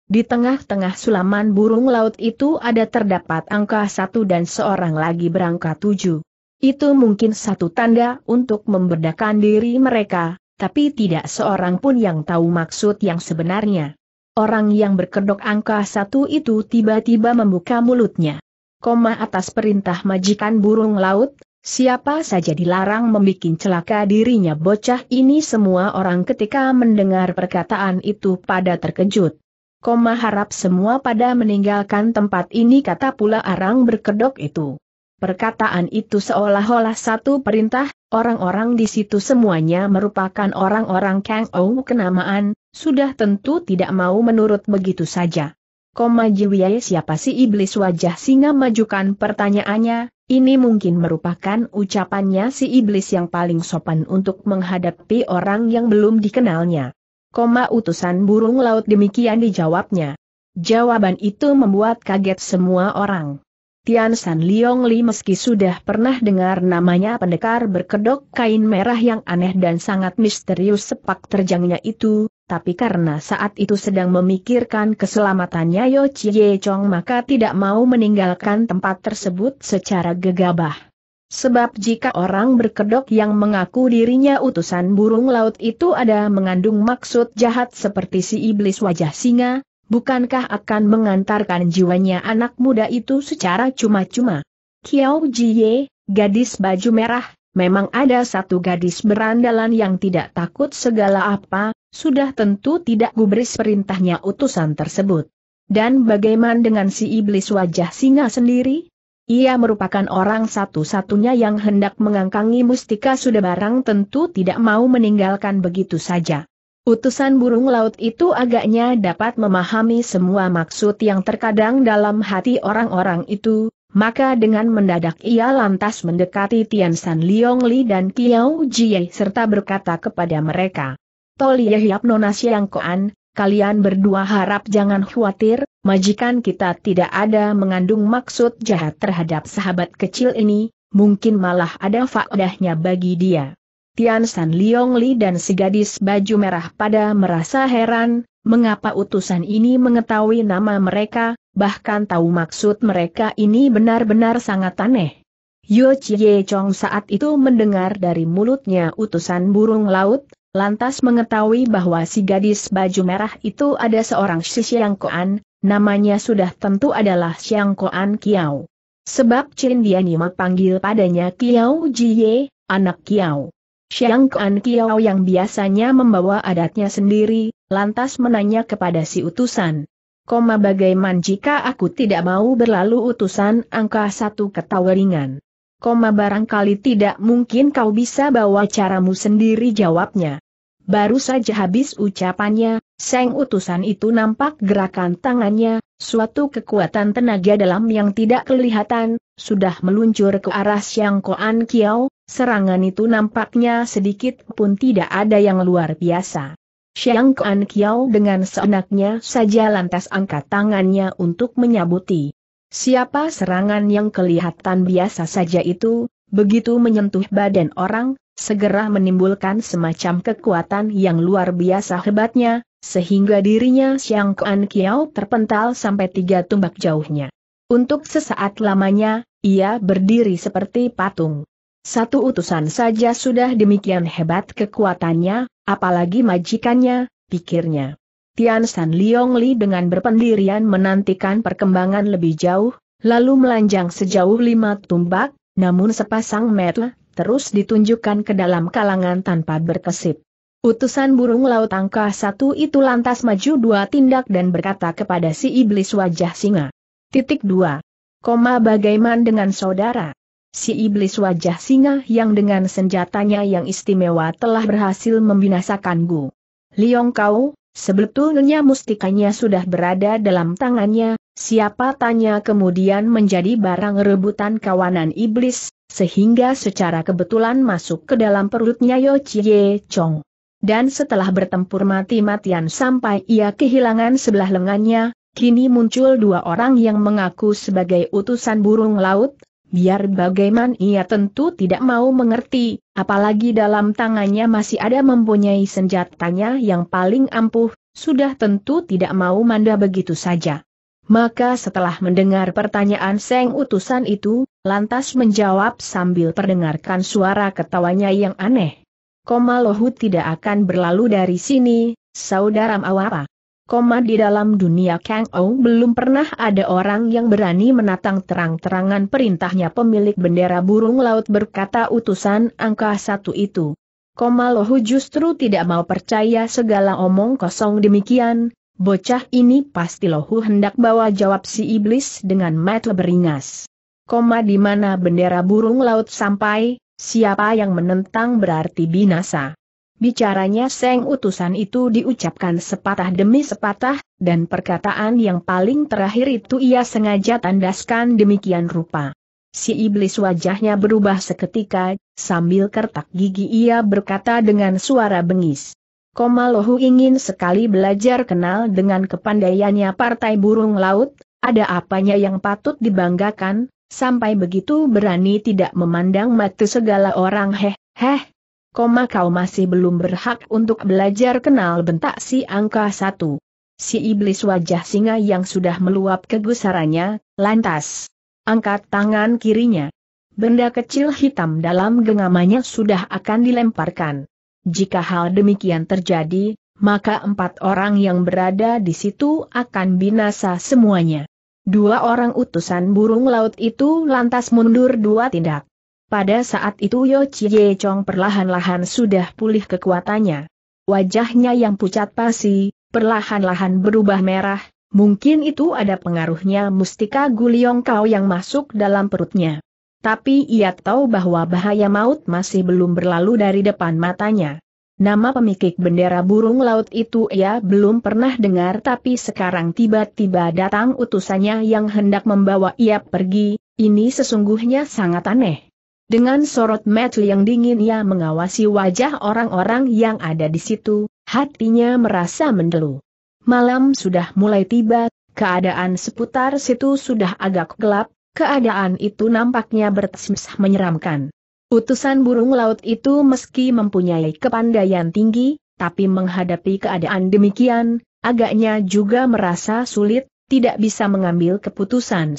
Di tengah-tengah sulaman burung laut itu ada terdapat angka satu dan seorang lagi berangka tujuh. Itu mungkin satu tanda untuk membedakan diri mereka, tapi tidak seorang pun yang tahu maksud yang sebenarnya. Orang yang berkedok angka satu itu tiba-tiba membuka mulutnya. Koma atas perintah majikan burung laut, siapa saja dilarang membuat celaka dirinya bocah ini semua orang ketika mendengar perkataan itu pada terkejut. Koma harap semua pada meninggalkan tempat ini kata pula arang berkedok itu. Perkataan itu seolah-olah satu perintah, orang-orang di situ semuanya merupakan orang-orang Kang Ou kenamaan, sudah tentu tidak mau menurut begitu saja. Koma Jiwie siapa si iblis wajah singa majukan pertanyaannya, ini mungkin merupakan ucapannya si iblis yang paling sopan untuk menghadapi orang yang belum dikenalnya koma utusan burung laut demikian dijawabnya. Jawaban itu membuat kaget semua orang. Tian San Liong Li meski sudah pernah dengar namanya pendekar berkedok kain merah yang aneh dan sangat misterius sepak terjangnya itu, tapi karena saat itu sedang memikirkan keselamatannya Yo Chie Chong maka tidak mau meninggalkan tempat tersebut secara gegabah. Sebab jika orang berkedok yang mengaku dirinya utusan burung laut itu ada mengandung maksud jahat seperti si iblis wajah singa, bukankah akan mengantarkan jiwanya anak muda itu secara cuma-cuma? Kiao Jie, gadis baju merah, memang ada satu gadis berandalan yang tidak takut segala apa, sudah tentu tidak gubris perintahnya utusan tersebut. Dan bagaimana dengan si iblis wajah singa sendiri? Ia merupakan orang satu-satunya yang hendak mengangkangi mustika sudah barang tentu tidak mau meninggalkan begitu saja. Utusan burung laut itu agaknya dapat memahami semua maksud yang terkadang dalam hati orang-orang itu, maka dengan mendadak ia lantas mendekati Tian San Liong Li dan Kiao Jie serta berkata kepada mereka, Toli Yehyap Nona Siang Koan, kalian berdua harap jangan khawatir, majikan kita tidak ada mengandung maksud jahat terhadap sahabat kecil ini, mungkin malah ada faedahnya bagi dia. Tian San Liong Li dan si gadis baju merah pada merasa heran, mengapa utusan ini mengetahui nama mereka, bahkan tahu maksud mereka ini benar-benar sangat aneh. Yo Chie Chong saat itu mendengar dari mulutnya utusan burung laut, lantas mengetahui bahwa si gadis baju merah itu ada seorang si Xiang Koan, namanya sudah tentu adalah Xiang Koan Kiao. Sebab Chin Diani panggil padanya Kiao Jie, anak Kiao. Xiang Koan Kiao yang biasanya membawa adatnya sendiri, lantas menanya kepada si utusan. Koma bagaimana jika aku tidak mau berlalu utusan angka satu ketawa ringan? Koma barangkali tidak mungkin kau bisa bawa caramu sendiri jawabnya. Baru saja habis ucapannya, Seng utusan itu nampak gerakan tangannya, suatu kekuatan tenaga dalam yang tidak kelihatan, sudah meluncur ke arah Siang Koan Kiao, serangan itu nampaknya sedikit pun tidak ada yang luar biasa. Siang Koan Kiao dengan seenaknya saja lantas angkat tangannya untuk menyabuti. Siapa serangan yang kelihatan biasa saja itu, begitu menyentuh badan orang, segera menimbulkan semacam kekuatan yang luar biasa hebatnya, sehingga dirinya Xiang Kuan Kiao terpental sampai tiga tumbak jauhnya. Untuk sesaat lamanya, ia berdiri seperti patung. Satu utusan saja sudah demikian hebat kekuatannya, apalagi majikannya, pikirnya. Tian San Liong Li dengan berpendirian menantikan perkembangan lebih jauh, lalu melanjang sejauh lima tumbak, namun sepasang mata terus ditunjukkan ke dalam kalangan tanpa berkesip. Utusan burung laut angka satu itu lantas maju dua tindak dan berkata kepada si iblis wajah singa. Titik dua. Koma bagaimana dengan saudara? Si iblis wajah singa yang dengan senjatanya yang istimewa telah berhasil membinasakan Gu. Liong kau, sebetulnya mustikanya sudah berada dalam tangannya, Siapa tanya kemudian menjadi barang rebutan kawanan iblis, sehingga secara kebetulan masuk ke dalam perutnya Yo Chie Chong. Dan setelah bertempur mati-matian sampai ia kehilangan sebelah lengannya, kini muncul dua orang yang mengaku sebagai utusan burung laut, biar bagaimana ia tentu tidak mau mengerti, apalagi dalam tangannya masih ada mempunyai senjatanya yang paling ampuh, sudah tentu tidak mau manda begitu saja. Maka setelah mendengar pertanyaan Seng utusan itu, lantas menjawab sambil perdengarkan suara ketawanya yang aneh. Koma Lohu tidak akan berlalu dari sini, saudara Mawapa. Koma di dalam dunia Kang Ou belum pernah ada orang yang berani menatang terang-terangan perintahnya pemilik bendera burung laut berkata utusan angka satu itu. Koma Lohu justru tidak mau percaya segala omong kosong demikian, Bocah ini pasti lohu hendak bawa jawab si iblis dengan mata beringas. Koma di mana bendera burung laut sampai, siapa yang menentang berarti binasa. Bicaranya Seng utusan itu diucapkan sepatah demi sepatah, dan perkataan yang paling terakhir itu ia sengaja tandaskan demikian rupa. Si iblis wajahnya berubah seketika, sambil kertak gigi ia berkata dengan suara bengis. Koma Lohu ingin sekali belajar kenal dengan kepandaiannya partai burung laut, ada apanya yang patut dibanggakan, sampai begitu berani tidak memandang mati segala orang heh, heh. Koma kau masih belum berhak untuk belajar kenal bentak si angka satu. Si iblis wajah singa yang sudah meluap kegusarannya, lantas angkat tangan kirinya. Benda kecil hitam dalam genggamannya sudah akan dilemparkan. Jika hal demikian terjadi, maka empat orang yang berada di situ akan binasa semuanya. Dua orang utusan burung laut itu lantas mundur dua tindak. Pada saat itu Yo Chie Chong perlahan-lahan sudah pulih kekuatannya. Wajahnya yang pucat pasi, perlahan-lahan berubah merah, mungkin itu ada pengaruhnya mustika guliong kau yang masuk dalam perutnya. Tapi ia tahu bahwa bahaya maut masih belum berlalu dari depan matanya. Nama pemikik bendera burung laut itu ia belum pernah dengar tapi sekarang tiba-tiba datang utusannya yang hendak membawa ia pergi, ini sesungguhnya sangat aneh. Dengan sorot mata yang dingin ia mengawasi wajah orang-orang yang ada di situ, hatinya merasa mendelu. Malam sudah mulai tiba, keadaan seputar situ sudah agak gelap, Keadaan itu nampaknya bertesmesah menyeramkan. Utusan burung laut itu meski mempunyai kepandaian tinggi, tapi menghadapi keadaan demikian, agaknya juga merasa sulit, tidak bisa mengambil keputusan.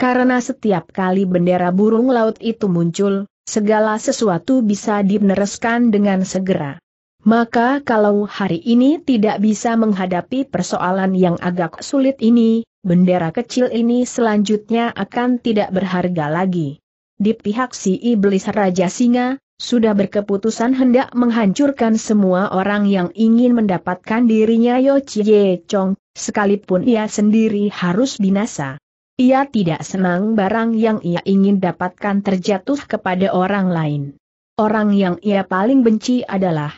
Karena setiap kali bendera burung laut itu muncul, segala sesuatu bisa dibereskan dengan segera. Maka kalau hari ini tidak bisa menghadapi persoalan yang agak sulit ini, bendera kecil ini selanjutnya akan tidak berharga lagi. Di pihak si iblis Raja Singa, sudah berkeputusan hendak menghancurkan semua orang yang ingin mendapatkan dirinya Yo Chie Chong, sekalipun ia sendiri harus binasa. Ia tidak senang barang yang ia ingin dapatkan terjatuh kepada orang lain. Orang yang ia paling benci adalah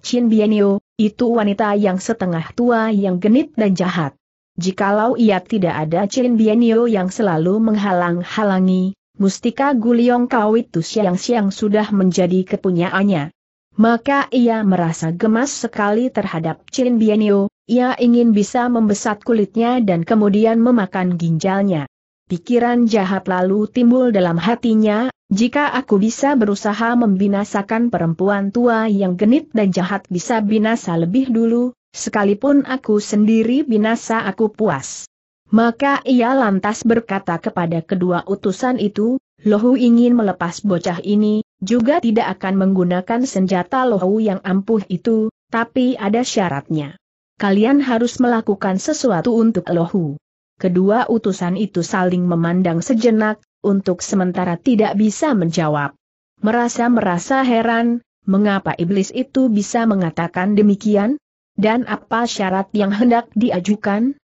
Chin Bianyo, itu wanita yang setengah tua yang genit dan jahat. Jikalau ia tidak ada Chen Bienio yang selalu menghalang-halangi, mustika Guliong itu siang-siang sudah menjadi kepunyaannya. Maka ia merasa gemas sekali terhadap Chen Bienio, ia ingin bisa membesat kulitnya dan kemudian memakan ginjalnya. Pikiran jahat lalu timbul dalam hatinya, jika aku bisa berusaha membinasakan perempuan tua yang genit dan jahat bisa binasa lebih dulu, Sekalipun aku sendiri binasa aku puas. Maka ia lantas berkata kepada kedua utusan itu, Lohu ingin melepas bocah ini, juga tidak akan menggunakan senjata Lohu yang ampuh itu, tapi ada syaratnya. Kalian harus melakukan sesuatu untuk Lohu. Kedua utusan itu saling memandang sejenak, untuk sementara tidak bisa menjawab. Merasa-merasa heran, mengapa iblis itu bisa mengatakan demikian? Dan apa syarat yang hendak diajukan?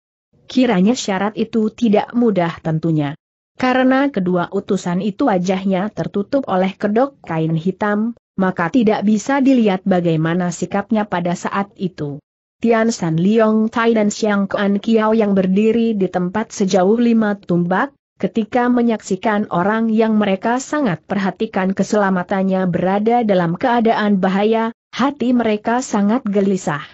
Kiranya syarat itu tidak mudah tentunya. Karena kedua utusan itu wajahnya tertutup oleh kedok kain hitam, maka tidak bisa dilihat bagaimana sikapnya pada saat itu. Tian San Liong Tai dan Xiang Kuan Kiao yang berdiri di tempat sejauh lima tumbak, ketika menyaksikan orang yang mereka sangat perhatikan keselamatannya berada dalam keadaan bahaya, hati mereka sangat gelisah.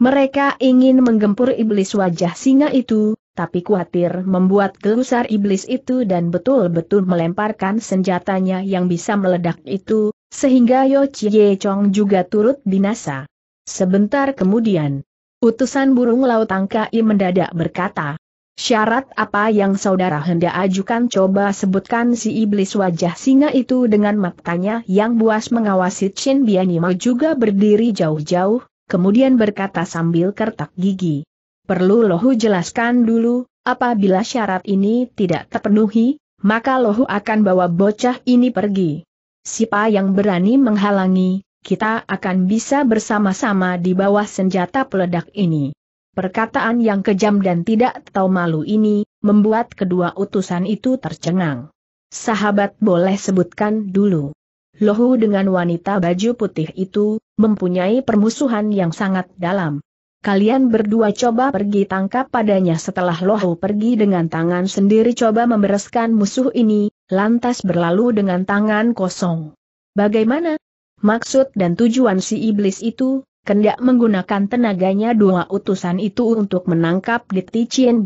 Mereka ingin menggempur iblis wajah singa itu, tapi khawatir membuat gelusar iblis itu dan betul-betul melemparkan senjatanya yang bisa meledak itu, sehingga Yo Chie Chong juga turut binasa. Sebentar kemudian, utusan burung laut tangkai mendadak berkata, Syarat apa yang saudara hendak ajukan coba sebutkan si iblis wajah singa itu dengan matanya yang buas mengawasi Chen Bianima juga berdiri jauh-jauh, kemudian berkata sambil kertak gigi. Perlu Lohu jelaskan dulu, apabila syarat ini tidak terpenuhi, maka Lohu akan bawa bocah ini pergi. Siapa yang berani menghalangi, kita akan bisa bersama-sama di bawah senjata peledak ini. Perkataan yang kejam dan tidak tahu malu ini, membuat kedua utusan itu tercengang. Sahabat boleh sebutkan dulu. Lohu dengan wanita baju putih itu, mempunyai permusuhan yang sangat dalam. Kalian berdua coba pergi tangkap padanya setelah Lohu pergi dengan tangan sendiri coba membereskan musuh ini, lantas berlalu dengan tangan kosong. Bagaimana? Maksud dan tujuan si iblis itu, kendak menggunakan tenaganya dua utusan itu untuk menangkap Diti Chien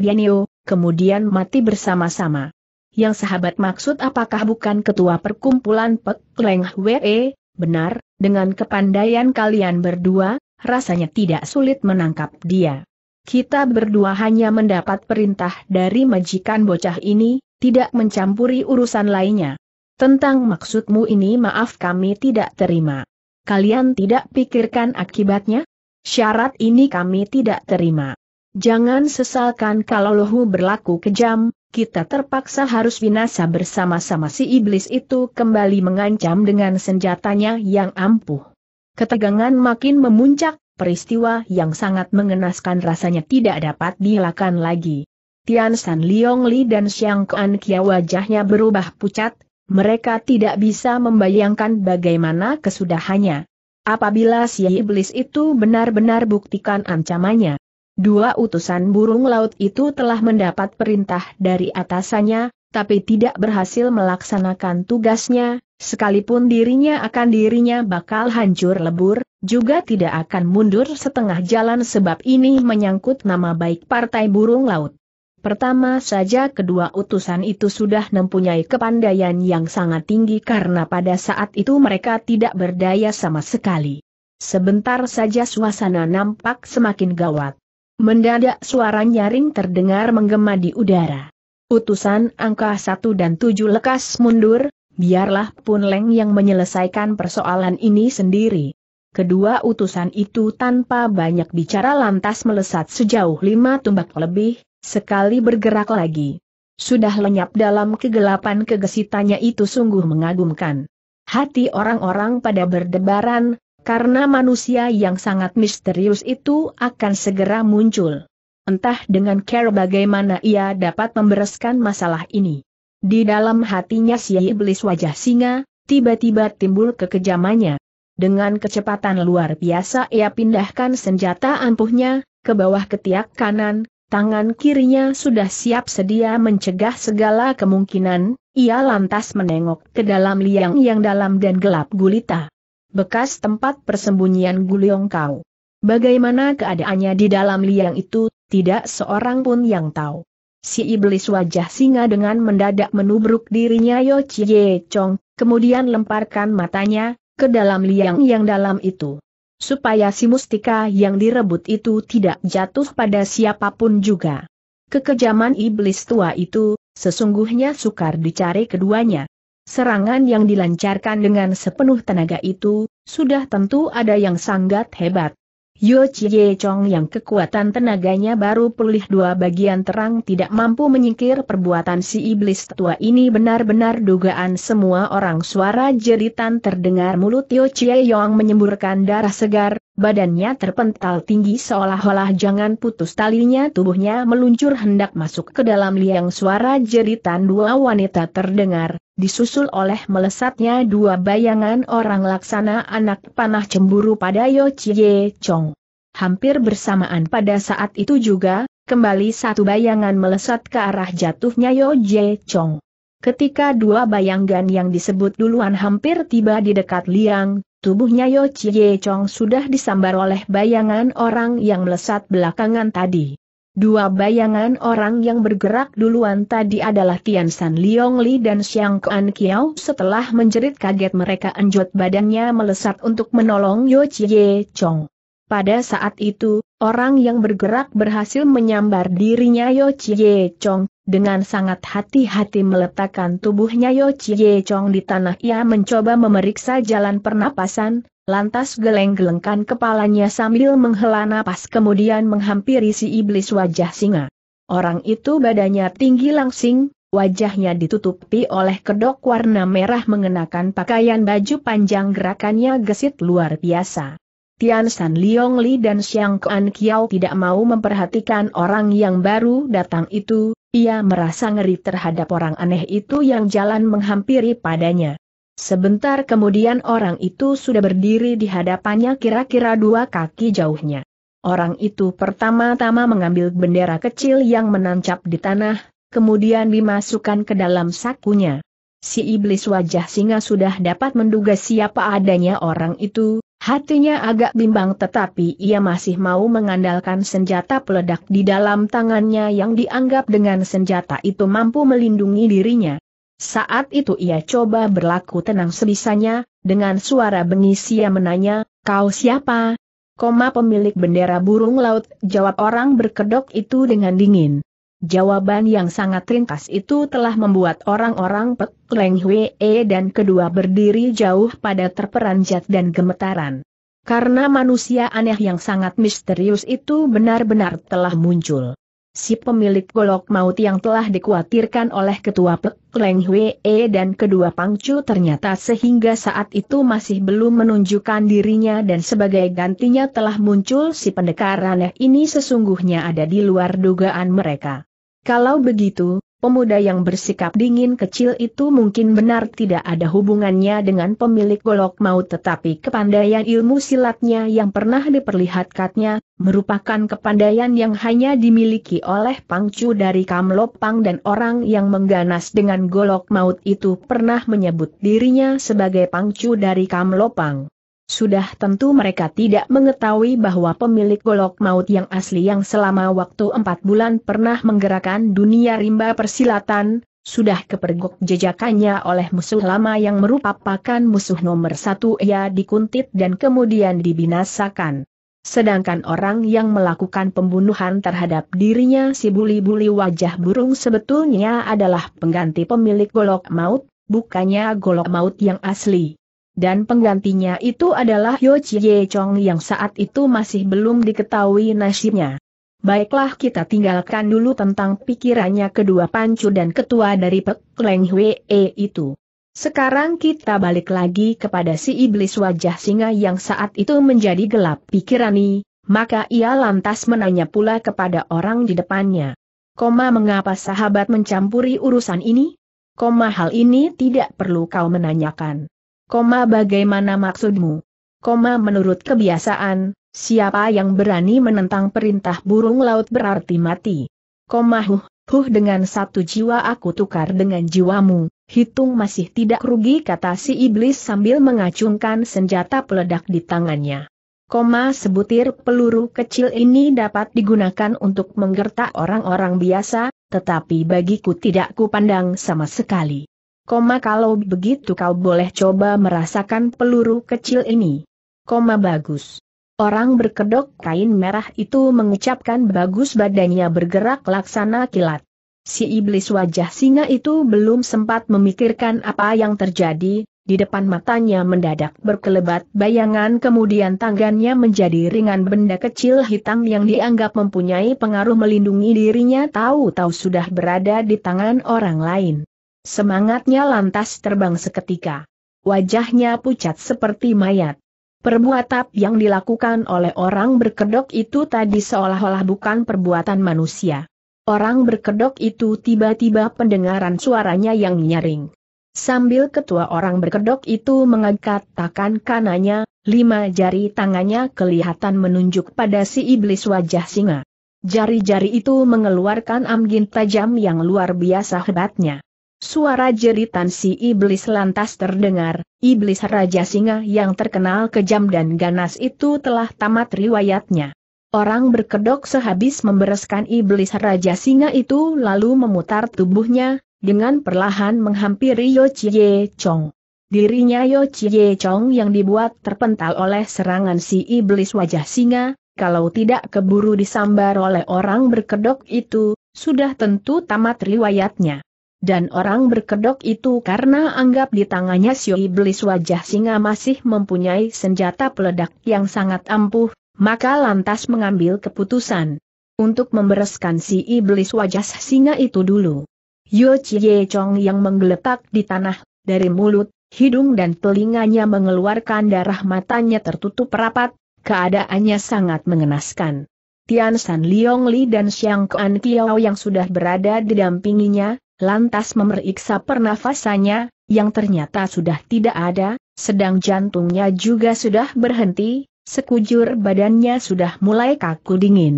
kemudian mati bersama-sama. Yang sahabat maksud apakah bukan ketua perkumpulan Pek Leng Hwe, Benar, dengan kepandaian kalian berdua, rasanya tidak sulit menangkap dia. Kita berdua hanya mendapat perintah dari majikan bocah ini, tidak mencampuri urusan lainnya. Tentang maksudmu ini maaf kami tidak terima. Kalian tidak pikirkan akibatnya? Syarat ini kami tidak terima. Jangan sesalkan kalau lohu berlaku kejam, kita terpaksa harus binasa bersama-sama si iblis itu kembali mengancam dengan senjatanya yang ampuh. Ketegangan makin memuncak, peristiwa yang sangat mengenaskan rasanya tidak dapat dilakukan lagi. Tian San Liong Li dan Xiang Kuan Kia wajahnya berubah pucat, mereka tidak bisa membayangkan bagaimana kesudahannya. Apabila si iblis itu benar-benar buktikan ancamannya, Dua utusan burung laut itu telah mendapat perintah dari atasannya, tapi tidak berhasil melaksanakan tugasnya, sekalipun dirinya akan dirinya bakal hancur lebur, juga tidak akan mundur setengah jalan sebab ini menyangkut nama baik Partai Burung Laut. Pertama saja kedua utusan itu sudah mempunyai kepandaian yang sangat tinggi karena pada saat itu mereka tidak berdaya sama sekali. Sebentar saja suasana nampak semakin gawat. Mendadak suara nyaring terdengar menggema di udara. Utusan angka 1 dan 7 lekas mundur, biarlah Pun Leng yang menyelesaikan persoalan ini sendiri. Kedua utusan itu tanpa banyak bicara lantas melesat sejauh lima tumbak lebih, sekali bergerak lagi. Sudah lenyap dalam kegelapan kegesitannya itu sungguh mengagumkan. Hati orang-orang pada berdebaran, karena manusia yang sangat misterius itu akan segera muncul. Entah dengan care bagaimana ia dapat membereskan masalah ini. Di dalam hatinya si iblis wajah singa, tiba-tiba timbul kekejamannya. Dengan kecepatan luar biasa ia pindahkan senjata ampuhnya, ke bawah ketiak kanan, tangan kirinya sudah siap sedia mencegah segala kemungkinan, ia lantas menengok ke dalam liang yang dalam dan gelap gulita bekas tempat persembunyian Guliong Kau. Bagaimana keadaannya di dalam liang itu, tidak seorang pun yang tahu. Si iblis wajah singa dengan mendadak menubruk dirinya Yo Chie Chong, kemudian lemparkan matanya, ke dalam liang yang dalam itu. Supaya si mustika yang direbut itu tidak jatuh pada siapapun juga. Kekejaman iblis tua itu, sesungguhnya sukar dicari keduanya. Serangan yang dilancarkan dengan sepenuh tenaga itu, sudah tentu ada yang sangat hebat. Yo Chie Chong yang kekuatan tenaganya baru pulih dua bagian terang tidak mampu menyingkir perbuatan si iblis tua ini benar-benar dugaan semua orang suara jeritan terdengar mulut Yo Chie Yong menyemburkan darah segar, Badannya terpental tinggi seolah-olah jangan putus talinya tubuhnya meluncur hendak masuk ke dalam liang suara jeritan dua wanita terdengar, disusul oleh melesatnya dua bayangan orang laksana anak panah cemburu pada Yo Chie Chong. Hampir bersamaan pada saat itu juga, kembali satu bayangan melesat ke arah jatuhnya Yo Chie Chong. Ketika dua bayangan yang disebut duluan hampir tiba di dekat liang, Tubuhnya Yo Chie Chong sudah disambar oleh bayangan orang yang melesat belakangan tadi. Dua bayangan orang yang bergerak duluan tadi adalah Tian San Liong Li dan Xiang Kuan Kiao. Setelah menjerit kaget mereka anjut badannya melesat untuk menolong Yo Chie Chong. Pada saat itu, orang yang bergerak berhasil menyambar dirinya Yo Chie Chong, dengan sangat hati-hati meletakkan tubuhnya Yo Chie Chong di tanah ia mencoba memeriksa jalan pernapasan, lantas geleng-gelengkan kepalanya sambil menghela napas kemudian menghampiri si iblis wajah singa. Orang itu badannya tinggi langsing, wajahnya ditutupi oleh kedok warna merah mengenakan pakaian baju panjang gerakannya gesit luar biasa. Tian San Liong Li dan Xiang Kuan Kiao tidak mau memperhatikan orang yang baru datang itu, ia merasa ngeri terhadap orang aneh itu yang jalan menghampiri padanya. Sebentar kemudian orang itu sudah berdiri di hadapannya kira-kira dua kaki jauhnya. Orang itu pertama-tama mengambil bendera kecil yang menancap di tanah, kemudian dimasukkan ke dalam sakunya. Si iblis wajah singa sudah dapat menduga siapa adanya orang itu, hatinya agak bimbang tetapi ia masih mau mengandalkan senjata peledak di dalam tangannya yang dianggap dengan senjata itu mampu melindungi dirinya. Saat itu ia coba berlaku tenang sebisanya, dengan suara bengis ia menanya, kau siapa? Koma pemilik bendera burung laut, jawab orang berkedok itu dengan dingin. Jawaban yang sangat ringkas itu telah membuat orang-orang Pek Leng Hwee dan kedua berdiri jauh pada terperanjat dan gemetaran. Karena manusia aneh yang sangat misterius itu benar-benar telah muncul si pemilik golok maut yang telah dikhawatirkan oleh ketua Pek Leng Hwee dan kedua pangcu ternyata sehingga saat itu masih belum menunjukkan dirinya dan sebagai gantinya telah muncul si pendekar aneh ini sesungguhnya ada di luar dugaan mereka. Kalau begitu, pemuda yang bersikap dingin kecil itu mungkin benar tidak ada hubungannya dengan pemilik golok maut tetapi kepandaian ilmu silatnya yang pernah diperlihatkannya, merupakan kepandaian yang hanya dimiliki oleh pangcu dari Kamlopang dan orang yang mengganas dengan golok maut itu pernah menyebut dirinya sebagai pangcu dari Kamlopang. Sudah tentu mereka tidak mengetahui bahwa pemilik golok maut yang asli yang selama waktu empat bulan pernah menggerakkan dunia rimba persilatan, sudah kepergok jejakannya oleh musuh lama yang merupakan musuh nomor satu ia dikuntit dan kemudian dibinasakan. Sedangkan orang yang melakukan pembunuhan terhadap dirinya si buli-buli wajah burung sebetulnya adalah pengganti pemilik golok maut, bukannya golok maut yang asli dan penggantinya itu adalah Yo Chie Chong yang saat itu masih belum diketahui nasibnya. Baiklah kita tinggalkan dulu tentang pikirannya kedua Pancu dan ketua dari Pek Leng Hwe e itu. Sekarang kita balik lagi kepada si iblis wajah singa yang saat itu menjadi gelap pikirani, maka ia lantas menanya pula kepada orang di depannya. Koma mengapa sahabat mencampuri urusan ini? Koma hal ini tidak perlu kau menanyakan. Koma bagaimana maksudmu? Koma menurut kebiasaan, siapa yang berani menentang perintah burung laut berarti mati. Koma huh, huh dengan satu jiwa aku tukar dengan jiwamu, hitung masih tidak rugi kata si iblis sambil mengacungkan senjata peledak di tangannya. Koma sebutir peluru kecil ini dapat digunakan untuk menggertak orang-orang biasa, tetapi bagiku tidak kupandang sama sekali. Koma kalau begitu kau boleh coba merasakan peluru kecil ini. Koma bagus. Orang berkedok kain merah itu mengucapkan bagus badannya bergerak laksana kilat. Si iblis wajah singa itu belum sempat memikirkan apa yang terjadi, di depan matanya mendadak berkelebat bayangan kemudian tangannya menjadi ringan benda kecil hitam yang dianggap mempunyai pengaruh melindungi dirinya tahu-tahu sudah berada di tangan orang lain. Semangatnya lantas terbang seketika. Wajahnya pucat seperti mayat. Perbuatan yang dilakukan oleh orang berkedok itu tadi seolah-olah bukan perbuatan manusia. Orang berkedok itu tiba-tiba pendengaran suaranya yang nyaring. Sambil ketua orang berkedok itu mengangkat tangan kanannya, lima jari tangannya kelihatan menunjuk pada si iblis wajah singa. Jari-jari itu mengeluarkan amgin tajam yang luar biasa hebatnya. Suara jeritan si iblis lantas terdengar, iblis Raja Singa yang terkenal kejam dan ganas itu telah tamat riwayatnya. Orang berkedok sehabis membereskan iblis Raja Singa itu lalu memutar tubuhnya, dengan perlahan menghampiri Yo Chie Chong. Dirinya Yo Chie Chong yang dibuat terpental oleh serangan si iblis wajah singa, kalau tidak keburu disambar oleh orang berkedok itu, sudah tentu tamat riwayatnya. Dan orang berkedok itu karena anggap di tangannya si iblis wajah singa masih mempunyai senjata peledak yang sangat ampuh, maka lantas mengambil keputusan untuk membereskan si iblis wajah singa itu dulu. Yo Chie Chong yang menggeletak di tanah, dari mulut, hidung dan telinganya mengeluarkan darah matanya tertutup rapat, keadaannya sangat mengenaskan. Tian San Liong Li dan Xiang Kuan Kiao yang sudah berada didampinginya, lantas memeriksa pernafasannya, yang ternyata sudah tidak ada, sedang jantungnya juga sudah berhenti, sekujur badannya sudah mulai kaku dingin.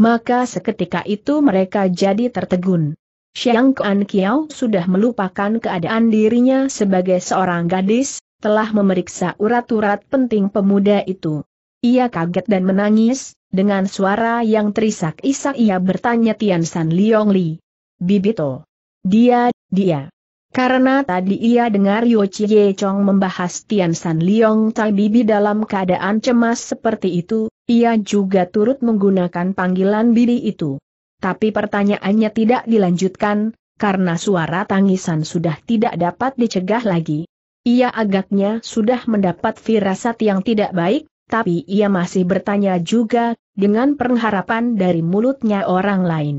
Maka seketika itu mereka jadi tertegun. Xiang Kuan Kiao sudah melupakan keadaan dirinya sebagai seorang gadis, telah memeriksa urat-urat penting pemuda itu. Ia kaget dan menangis, dengan suara yang terisak-isak ia bertanya Tian San Liong Li. Bibito. Dia, dia. Karena tadi ia dengar Yo Chie Chong membahas Tian San Liong Tai Bibi dalam keadaan cemas seperti itu, ia juga turut menggunakan panggilan Bibi itu. Tapi pertanyaannya tidak dilanjutkan, karena suara tangisan sudah tidak dapat dicegah lagi. Ia agaknya sudah mendapat firasat yang tidak baik, tapi ia masih bertanya juga, dengan pengharapan dari mulutnya orang lain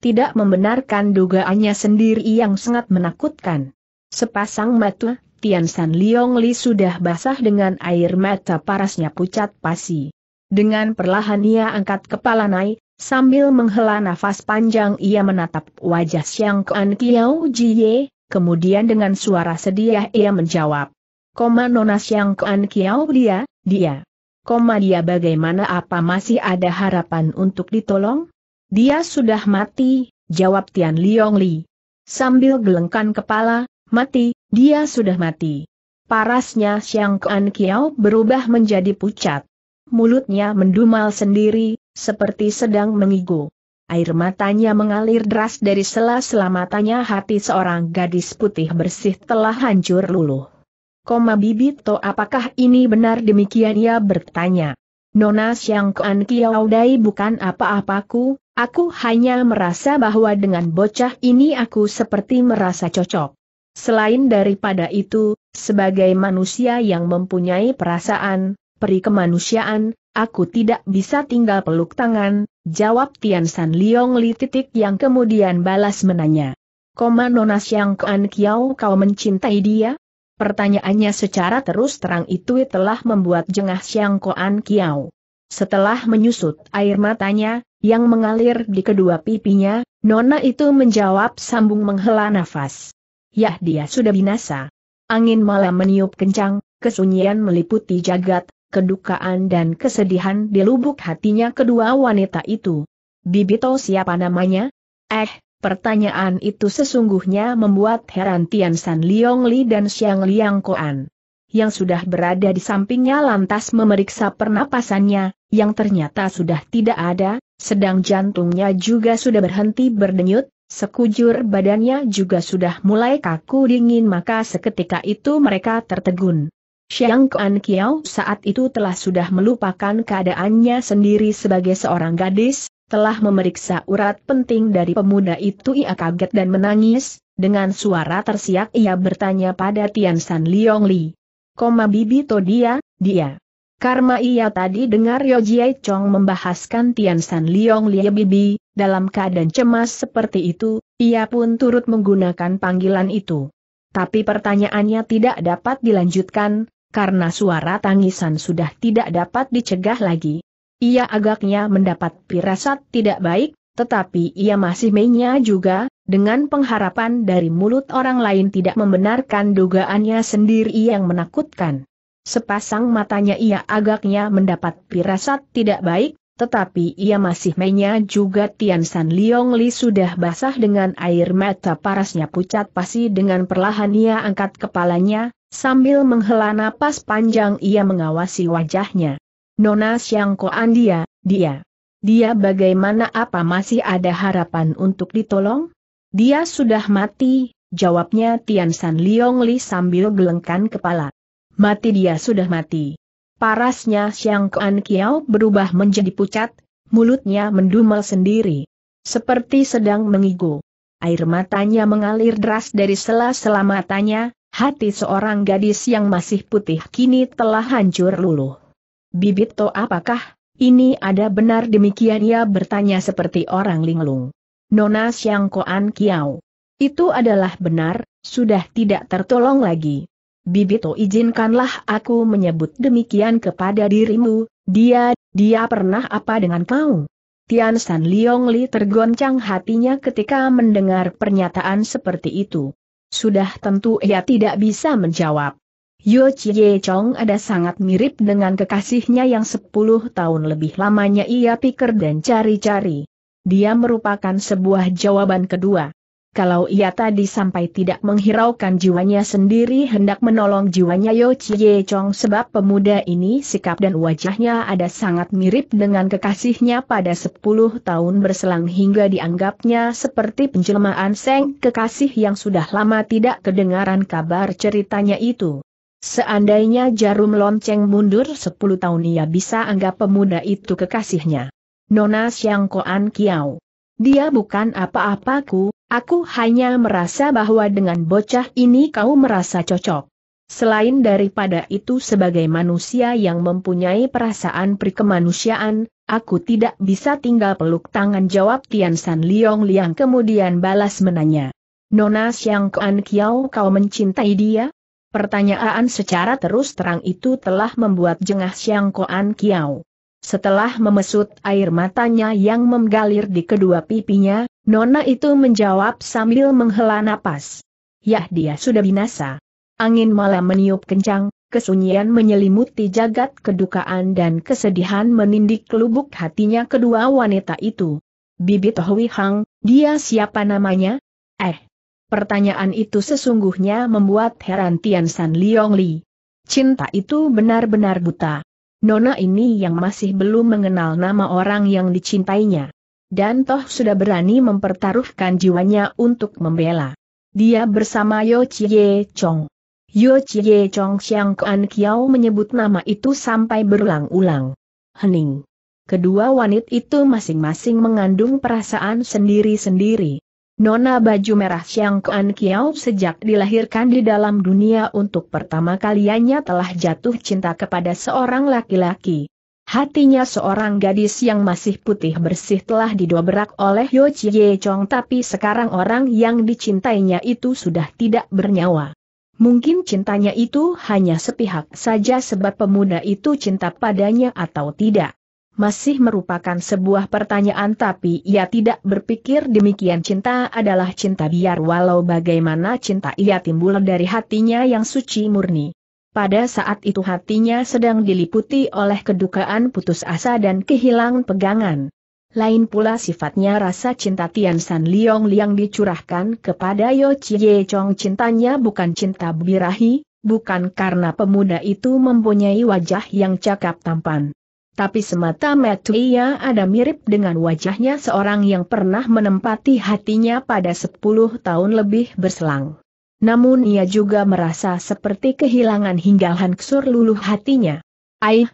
tidak membenarkan dugaannya sendiri yang sangat menakutkan. Sepasang mata, Tian San Liong Li sudah basah dengan air mata parasnya pucat pasi. Dengan perlahan ia angkat kepala naik, sambil menghela nafas panjang ia menatap wajah Xiang Kuan Kiao Jie, kemudian dengan suara sedih ia menjawab. Koma Nona Xiang Kuan Kiao dia, dia. Koma dia bagaimana apa masih ada harapan untuk ditolong? Dia sudah mati, jawab Tian Liong Li. Sambil gelengkan kepala, mati, dia sudah mati. Parasnya Xiang Kuan Kiao berubah menjadi pucat. Mulutnya mendumal sendiri, seperti sedang mengigu. Air matanya mengalir deras dari sela-sela matanya hati seorang gadis putih bersih telah hancur luluh. Koma Bibito apakah ini benar demikian ia bertanya. Nona Xiang Kuan Kiao Dai bukan apa-apaku, aku hanya merasa bahwa dengan bocah ini aku seperti merasa cocok. Selain daripada itu, sebagai manusia yang mempunyai perasaan, peri kemanusiaan, aku tidak bisa tinggal peluk tangan, jawab Tian San Liong Li titik yang kemudian balas menanya. Koma Nona Xiang Kuan Kiao kau mencintai dia? Pertanyaannya secara terus terang itu telah membuat jengah Siang Koan Kiao. Setelah menyusut air matanya, yang mengalir di kedua pipinya, Nona itu menjawab sambung menghela nafas. Yah dia sudah binasa. Angin malam meniup kencang, kesunyian meliputi jagat, kedukaan dan kesedihan di lubuk hatinya kedua wanita itu. Bibito siapa namanya? Eh, Pertanyaan itu sesungguhnya membuat heran Tian San Liong Li dan Xiang Liang Koan. Yang sudah berada di sampingnya lantas memeriksa pernapasannya, yang ternyata sudah tidak ada, sedang jantungnya juga sudah berhenti berdenyut, sekujur badannya juga sudah mulai kaku dingin maka seketika itu mereka tertegun. Xiang Kuan Kiao saat itu telah sudah melupakan keadaannya sendiri sebagai seorang gadis, telah memeriksa urat penting dari pemuda itu ia kaget dan menangis, dengan suara tersiak ia bertanya pada Tian San Liong Li. Koma bibi to dia, dia. Karma ia tadi dengar Yo Jie Chong membahaskan Tian San Liong Li Bibi, dalam keadaan cemas seperti itu, ia pun turut menggunakan panggilan itu. Tapi pertanyaannya tidak dapat dilanjutkan, karena suara tangisan sudah tidak dapat dicegah lagi. Ia agaknya mendapat pirasat tidak baik, tetapi ia masih mainnya juga, dengan pengharapan dari mulut orang lain tidak membenarkan dugaannya sendiri yang menakutkan. Sepasang matanya ia agaknya mendapat pirasat tidak baik, tetapi ia masih mainnya juga Tian San Liong Li sudah basah dengan air mata parasnya pucat pasi dengan perlahan ia angkat kepalanya, sambil menghela napas panjang ia mengawasi wajahnya. Nona Siang Andia, dia. Dia bagaimana apa masih ada harapan untuk ditolong? Dia sudah mati, jawabnya Tian San Liong Li sambil gelengkan kepala. Mati dia sudah mati. Parasnya Siang Kuan Kiao berubah menjadi pucat, mulutnya mendumel sendiri. Seperti sedang mengigo. Air matanya mengalir deras dari sela-sela matanya, hati seorang gadis yang masih putih kini telah hancur luluh. Bibit To apakah? Ini ada benar demikian ia bertanya seperti orang linglung. Nona Siang Koan Kiao. Itu adalah benar, sudah tidak tertolong lagi. Bibit to, izinkanlah aku menyebut demikian kepada dirimu, dia, dia pernah apa dengan kau? Tian San Liong Li tergoncang hatinya ketika mendengar pernyataan seperti itu. Sudah tentu ia tidak bisa menjawab. Yo Chie Chong ada sangat mirip dengan kekasihnya yang 10 tahun lebih lamanya ia pikir dan cari-cari. Dia merupakan sebuah jawaban kedua. Kalau ia tadi sampai tidak menghiraukan jiwanya sendiri hendak menolong jiwanya Yo Chie Chong sebab pemuda ini sikap dan wajahnya ada sangat mirip dengan kekasihnya pada 10 tahun berselang hingga dianggapnya seperti penjelmaan Seng kekasih yang sudah lama tidak kedengaran kabar ceritanya itu. Seandainya jarum lonceng mundur 10 tahun ia bisa anggap pemuda itu kekasihnya. Nona Siang Koan Kiao. Dia bukan apa-apaku, aku hanya merasa bahwa dengan bocah ini kau merasa cocok. Selain daripada itu sebagai manusia yang mempunyai perasaan prikemanusiaan, aku tidak bisa tinggal peluk tangan jawab Tian San Liong Liang kemudian balas menanya. Nona Siang Koan Kiao kau mencintai dia? Pertanyaan secara terus terang itu telah membuat jengah Xiang Koan Kiao. Setelah memesut air matanya yang menggalir di kedua pipinya, Nona itu menjawab sambil menghela napas. Yah dia sudah binasa. Angin malam meniup kencang, kesunyian menyelimuti jagat kedukaan dan kesedihan menindik lubuk hatinya kedua wanita itu. Bibi Tohui Hang, dia siapa namanya? Eh, Pertanyaan itu sesungguhnya membuat heran Tian San Liong Li. Cinta itu benar-benar buta. Nona ini yang masih belum mengenal nama orang yang dicintainya. Dan toh sudah berani mempertaruhkan jiwanya untuk membela. Dia bersama Yo Chie Chong. Yo Chie Chong Xiang Kuan Kiao menyebut nama itu sampai berulang-ulang. Hening. Kedua wanit itu masing-masing mengandung perasaan sendiri-sendiri. Nona baju merah Xiang Kuan Kiao sejak dilahirkan di dalam dunia untuk pertama kalinya telah jatuh cinta kepada seorang laki-laki. Hatinya seorang gadis yang masih putih bersih telah didobrak oleh Yo Chie Chong tapi sekarang orang yang dicintainya itu sudah tidak bernyawa. Mungkin cintanya itu hanya sepihak saja sebab pemuda itu cinta padanya atau tidak masih merupakan sebuah pertanyaan tapi ia tidak berpikir demikian cinta adalah cinta biar walau bagaimana cinta ia timbul dari hatinya yang suci murni. Pada saat itu hatinya sedang diliputi oleh kedukaan putus asa dan kehilangan pegangan. Lain pula sifatnya rasa cinta Tian San Liong Liang dicurahkan kepada Yo Chie Chong cintanya bukan cinta birahi, bukan karena pemuda itu mempunyai wajah yang cakap tampan tapi semata mata ia ada mirip dengan wajahnya seorang yang pernah menempati hatinya pada 10 tahun lebih berselang. Namun ia juga merasa seperti kehilangan hingga hancur luluh hatinya. Aih,